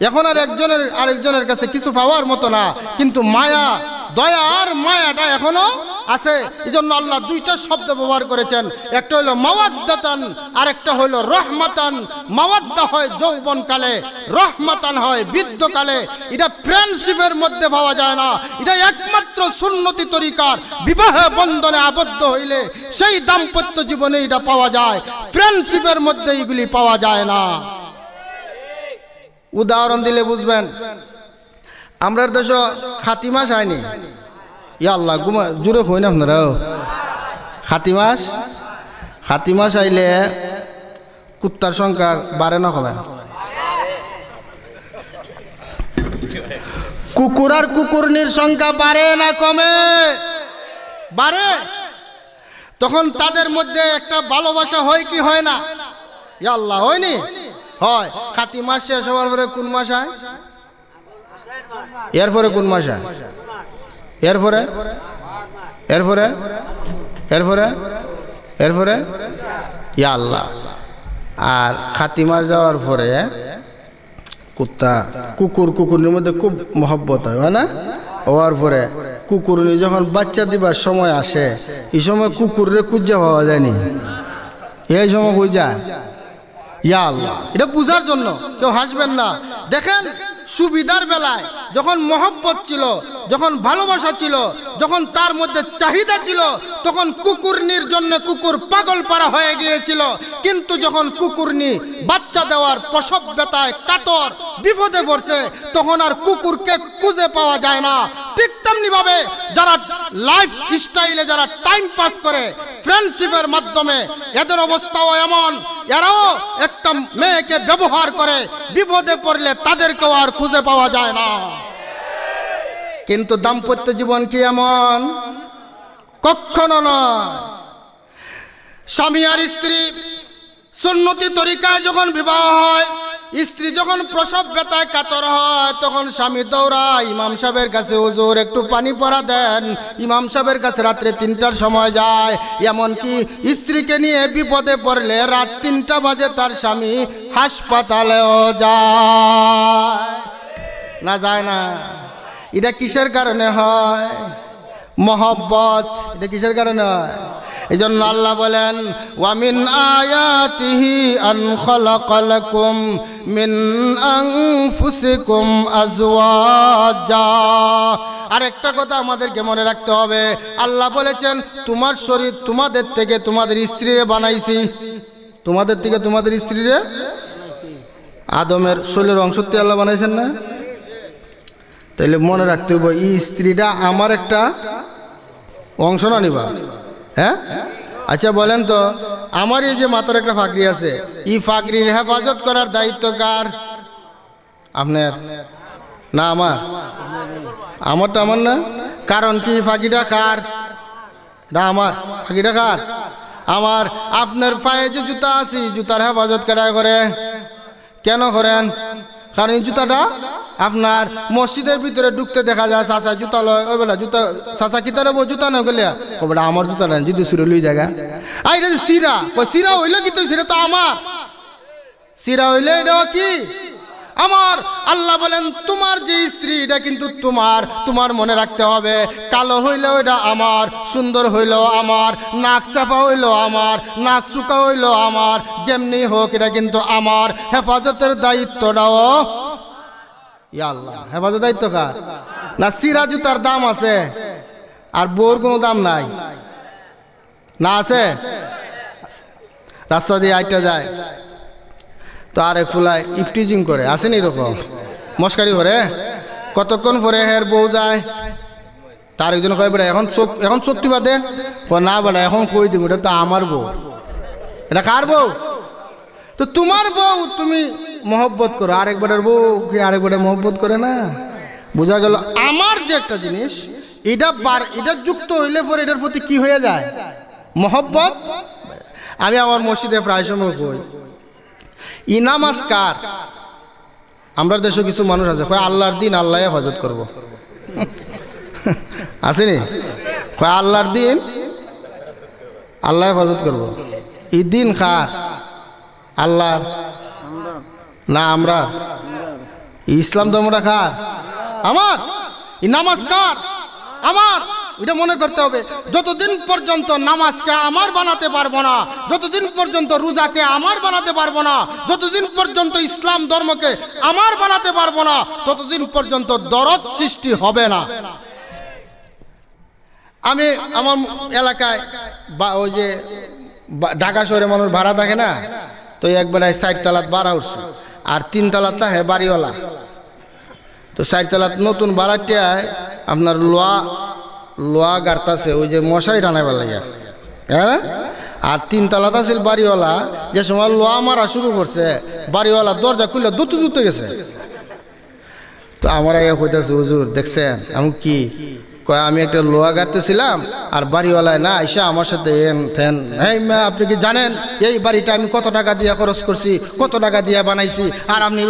Speaker 1: এখন আর একজনের আরেকজনের কাছে কিছু পাওয়ার মতো না কিন্তু মায়া দয়া আর মায়াটা এখনো আছে এই জন্য আল্লাহ দুইটা শব্দ ব্যবহার করেছেন একটা হলো মাওয়াদ্দাতান আর একটা হলো রহমাতান মাওয়াদ্দা হয় যৌবনকালে রহমাতান হয় বৃদ্ধকালে এটা ফ্রেন্ডশিপের মধ্যে পাওয়া যায় না এটা একমাত্র সুন্নতি তরিকার বিবাহ বন্ধনে আবদ্ধ হইলে সেই দাম্পত্য জীবনে এটা পাওয়া যায় ফ্রেন্ডশিপের মধ্যে এগুলি পাওয়া যায় না উদাহরণ দিলে বুঝবেন আমরা দেশ খাতি মাস হয়নি ইয়া আল্লাহ গুমা জুড়ে হই না আপনারা খাতি মাস খাতি মাস আইলে কুত্তার সংখ্যা বাড়ে না কমে কুকুর আর কুকুরনির সংখ্যা বাড়ে না কমে বাড়ে তখন তাদের মধ্যে একটা ভালোবাসা হয় কি হয় না ইয়া আল্লাহ হয়নি হয় খাতি মাস শেষ হওয়ার পরে কোন মাস হয় এরপরে কোন মাসা এরপরে এরপরে এরপরে এরপরে ইয়া আল্লাহ আর খাতিমার যাওয়ার পরে কুত্তা কুকুর কুকুরের মধ্যে খুব মহব্বত হয় না হওয়ার পরে কুকুর যখন বাচ্চা দিবার সময় আসে এই সময় কুকুরের কুজা পাওয়া যায়নি এই সময় কুজা ইয়া আল্লাহ এটা পূজার জন্য কেউ হাসবেন না দেখেন সুবিধার বেলায় যখন মহব্বত ছিল যখন ভালোবাসা ছিল যখন তার মধ্যে চাহিদা ছিল তখন কুকুরনির জন্য কুকুর পাগল পারা হয়ে গিয়েছিল কিন্তু যখন কুকুরনি বাচ্চা দেওয়ার প্রসব বেতায় কাতর বিপদে পড়ছে তখন আর কুকুরকে খুঁজে পাওয়া যায় না ঠিক তেমনি ভাবে যারা লাইফ স্টাইলে যারা টাইম পাস করে ফ্রেন্ডশিপের মাধ্যমে এদের অবস্থাও এমন এরাও একটা মেয়েকে ব্যবহার করে বিপদে পড়লে তাদেরকেও আর খুঁজে পাওয়া যায় না কিন্তু দাম্পত্য জীবন কি এমন কখনো নয় স্বামী আর স্ত্রী সুন্নতি তরিকায় যখন বিবাহ হয় স্ত্রী যখন প্রসব ব্যথায় কাতর হয় তখন স্বামী দৌড়ায় ইমাম সাহেবের কাছে ওজোর একটু পানি পরা দেন ইমাম সাহেবের কাছে রাত্রে তিনটার সময় যায় এমনকি স্ত্রীকে নিয়ে বিপদে পড়লে রাত তিনটা বাজে তার স্বামী হাসপাতালেও যায় না যায় না এটা কিসের কারণে হয় মহব্বত এটা কিসের কারণে হয় এই জন্য আল্লাহ বলেন ওয়ামিন আয়াতিহি আন খলাকালাকুম মিন আনফুসিকুম আজওয়াজা আরেকটা কথা আমাদেরকে মনে রাখতে হবে আল্লাহ বলেছেন তোমার শরীর তোমাদের থেকে তোমাদের স্ত্রীর বানাইছি তোমাদের থেকে তোমাদের স্ত্রীর আদমের শরীরের অংশ আল্লাহ বানাইছেন না তাইলে মনে রাখতে হবে এই স্ত্রীটা আমার একটা অংশ না নিবা হ্যাঁ আচ্ছা বলেন তো আমার এই যে মাথার একটা ফাঁকরি আছে এই ফাঁকরির হেফাজত করার দায়িত্ব কার আপনার না আমার আমারটা আমার না কারণ কি ফাঁকিটা কার না আমার ফাঁকিটা কার আমার আপনার পায়ে যে জুতা আছে জুতার হেফাজত কেটা করে কেন করেন কারণ এই জুতাটা আপনার মসজিদের ভিতরে ঢুকতে দেখা যায় চাচা জুতা লয় ওই বেলা জুতা চাচা কি তার জুতা না গেলে কবে আমার জুতা লেন যদি সুরে লুই জায়গা আর এটা সিরা সিরা হইলে কি তো সিরা তো আমার সিরা হইলে এটা কি আমার আল্লাহ বলেন তোমার যে স্ত্রী এটা কিন্তু তোমার তোমার মনে রাখতে হবে কালো হইলেও এটা আমার সুন্দর হইল আমার নাক চাপা হইল আমার নাক চুকা হইল আমার যেমনি হোক এটা কিন্তু আমার হেফাজতের দায়িত্বটাও ইয়া আল্লাহ দায়িত্ব কার না সিরা জুতার দাম আছে আর বোর কোনো দাম নাই না আছে রাস্তা দিয়ে আইটা যায় তো আর এক ফুলায় ইফটিজিং করে আসেন এরকম মস্কারি করে কতক্ষণ পরে হের বউ যায় তার একজন কয় বেড়া এখন চোপ এখন চোপটি বাদে না বেড়া এখন কই দিব এটা তো আমার বউ এটা কার বউ তো তোমার বউ তুমি মহব্বত করো আরেকবারের বউ কি আরেকবারে মহব্বত করে না বোঝা গেল আমার যে একটা জিনিস এটা বার এটা যুক্ত হইলে পরে এটার প্রতি কি হয়ে যায় মহব্বত আমি আমার মসজিদে প্রায় সময় কই ইনামাজ কার আমরা দেশে কিছু মানুষ আছে কয় আল্লাহর দিন আল্লাহ হেফাজত করব আসেনি কয় আল্লাহর দিন আল্লাহ হেফাজত করব ইদিন দিন আল্লাহ না আমরা ইসলাম ধর্ম রাখা আমার নামাজ কার আমার এটা মনে করতে হবে যতদিন পর্যন্ত নামাজকে আমার বানাতে পারবো না যতদিন পর্যন্ত রোজাকে আমার বানাতে পারবো না যতদিন পর্যন্ত ইসলাম ধর্মকে আমার বানাতে পারবো না ততদিন পর্যন্ত দরদ সৃষ্টি হবে না আমি আমার এলাকায় বা ওই যে ঢাকা শহরে মানুষ ভাড়া থাকে না তো একবেলায় সাইড তালাত বাড়া উঠছে আর তিন তালাত না হ্যাঁ বাড়িওয়ালা তো সাইড তালাত নতুন বাড়াটিয়ায় আপনার লোয়া লোয়া গাড়তাছে ওই যে মশারি টানাইবার লাগে হ্যাঁ আর তিন তালাত আছে বাড়িওয়ালা যে সময় লোয়া মারা শুরু করছে বাড়িওয়ালা দরজা খুললে দুটো দুতে গেছে তো আমার আগে হইতেছে হুজুর দেখছেন আমি কি কয় আমি একটা লোহা গাড়তেছিলাম আর বাড়িওয়ালায় না এসে আমার সাথে এন থেন হ্যাঁ আপনি কি জানেন এই বাড়িটা আমি কত টাকা দিয়ে খরচ করছি কত টাকা দিয়ে বানাইছি আর আপনি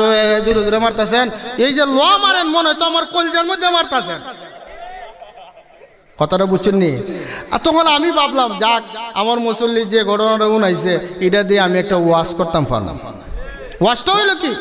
Speaker 1: দূরে দূরে মারতেছেন এই যে লোহা মারেন মনে হয় তো আমার কলজার মধ্যে মারতেছেন কথাটা বুঝছেন নি আর তখন আমি ভাবলাম যাক আমার মুসল্লি যে ঘটনাটা উনাইছে এটা দিয়ে আমি একটা ওয়াশ করতাম ফানাম ওয়াশটা হইলো কি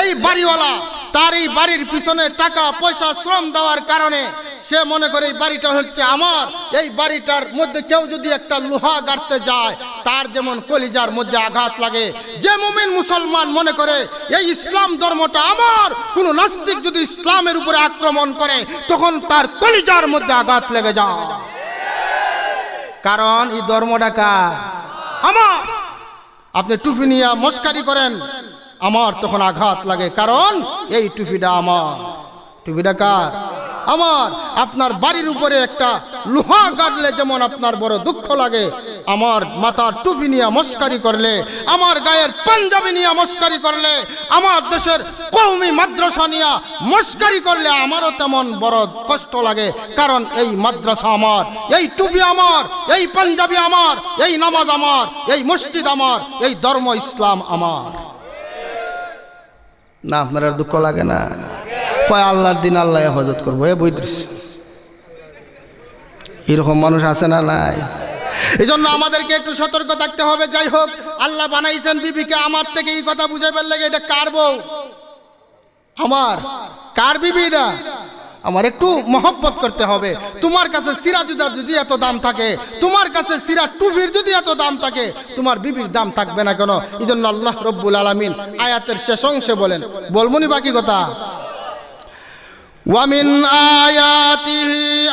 Speaker 1: এই বাড়িওয়ালা তার এই বাড়ির পিছনে টাকা পয়সা শ্রম দেওয়ার কারণে সে মনে করে এই বাড়িটা হচ্ছে আমার এই বাড়িটার মধ্যে কেউ যদি একটা লোহা গাড়তে যায় তার যেমন কলিজার মধ্যে আঘাত লাগে যে মুমিন মুসলমান মনে করে এই ইসলাম ধর্মটা আমার কোনো নাস্তিক যদি ইসলামের উপরে আক্রমণ করে তখন তার কলিজার মধ্যে আঘাত লেগে যায় কারণ এই ধর্মটা কার আমার আপনি টুফি নিয়ে মস্কারি করেন আমার তখন আঘাত লাগে কারণ এই টুপিটা আমার টুপিটা কার আমার আপনার বাড়ির উপরে একটা লোহা গাড়লে যেমন আপনার বড় দুঃখ লাগে আমার মাথার টুপি নিয়ে মস্কারি করলে আমার গায়ের পাঞ্জাবি নিয়ে মস্কারি করলে আমার দেশের কৌমি মাদ্রাসা নিয়ে মস্কারি করলে আমারও তেমন বড় কষ্ট লাগে কারণ এই মাদ্রাসা আমার এই টুপি আমার এই পাঞ্জাবি আমার এই নামাজ আমার এই মসজিদ আমার এই ধর্ম ইসলাম আমার না আপনার আর দুঃখ লাগে না কয় আল্লাহর দিন আল্লাহ হেফাজত করবো এ বৈত্রিশ এরকম মানুষ আছে না নাই এই জন্য আমাদেরকে একটু সতর্ক থাকতে হবে যাই হোক আল্লাহ বানাইছেন বিবিকে আমার থেকে এই কথা বুঝে ফেললে এটা কার বউ আমার কার বিবি না আমার একটু মহব্বত করতে হবে তোমার কাছে সিরা জুদার যদি এত দাম থাকে তোমার কাছে সিরা টুভির যদি এত দাম থাকে তোমার বিবির দাম থাকবে না কেন এই জন্য আল্লাহ রব্বুল আলমিন আয়াতের শেষ অংশে বলেন বলবনি বাকি কথা ومن آياته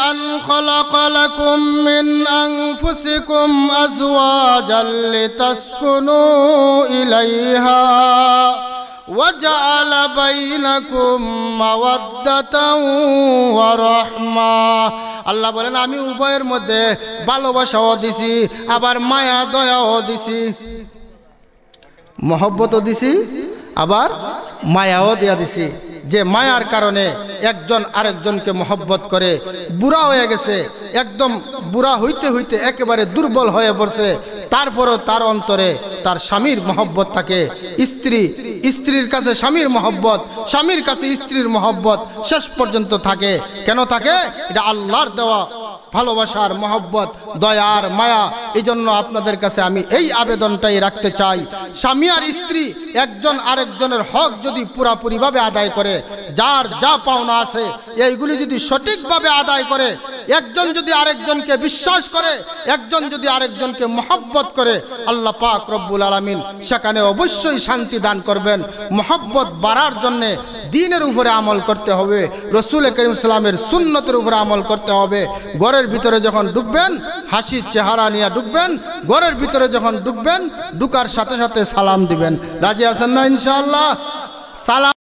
Speaker 1: أن خلق لكم من أنفسكم أزواجا لتسكنوا إليها وجعل بينكم مودة ورحمة আল্লাহ বলেন আমি উভয়ের মধ্যে ভালোবাসাও দিছি আবার মায়া দয়াও দিছি মহব্বতও দিছি আবার মায়াও দিয়া দিছি যে মায়ার কারণে একজন আরেকজনকে মহব্বত করে বুড়া হয়ে গেছে একদম বুড়া হইতে হইতে একেবারে দুর্বল হয়ে পড়ছে তারপরও তার অন্তরে তার স্বামীর মহব্বত থাকে স্ত্রী স্ত্রীর কাছে স্বামীর মহব্বত স্বামীর কাছে স্ত্রীর মহব্বত শেষ পর্যন্ত থাকে কেন থাকে এটা আল্লাহর দেওয়া ভালোবাসার মহব্বত দয়ার মায়া এজন্য আপনাদের কাছে আমি এই আবেদনটাই রাখতে চাই স্বামী আর স্ত্রী একজন আরেকজনের হক যদি পুরাপুরিভাবে আদায় করে যার যা পাওনা আছে এইগুলি যদি সঠিকভাবে আদায় করে একজন যদি আরেকজনকে বিশ্বাস করে একজন যদি আরেকজনকে মহব্বত করে আল্লাহ পাক রব্বুল আলমিন সেখানে অবশ্যই শান্তি দান করবেন মহব্বত বাড়ার জন্যে দিনের উপরে আমল করতে হবে রসুল করিম ইসলামের সুন্নতের উপরে আমল করতে হবে ঘরের ঘরের ভিতরে যখন ডুববেন হাসির চেহারা নিয়ে ডুববেন ঘরের ভিতরে যখন ডুববেন ডুকার সাথে সাথে সালাম দিবেন রাজি আছেন না ইনশাআল্লাহ সালাম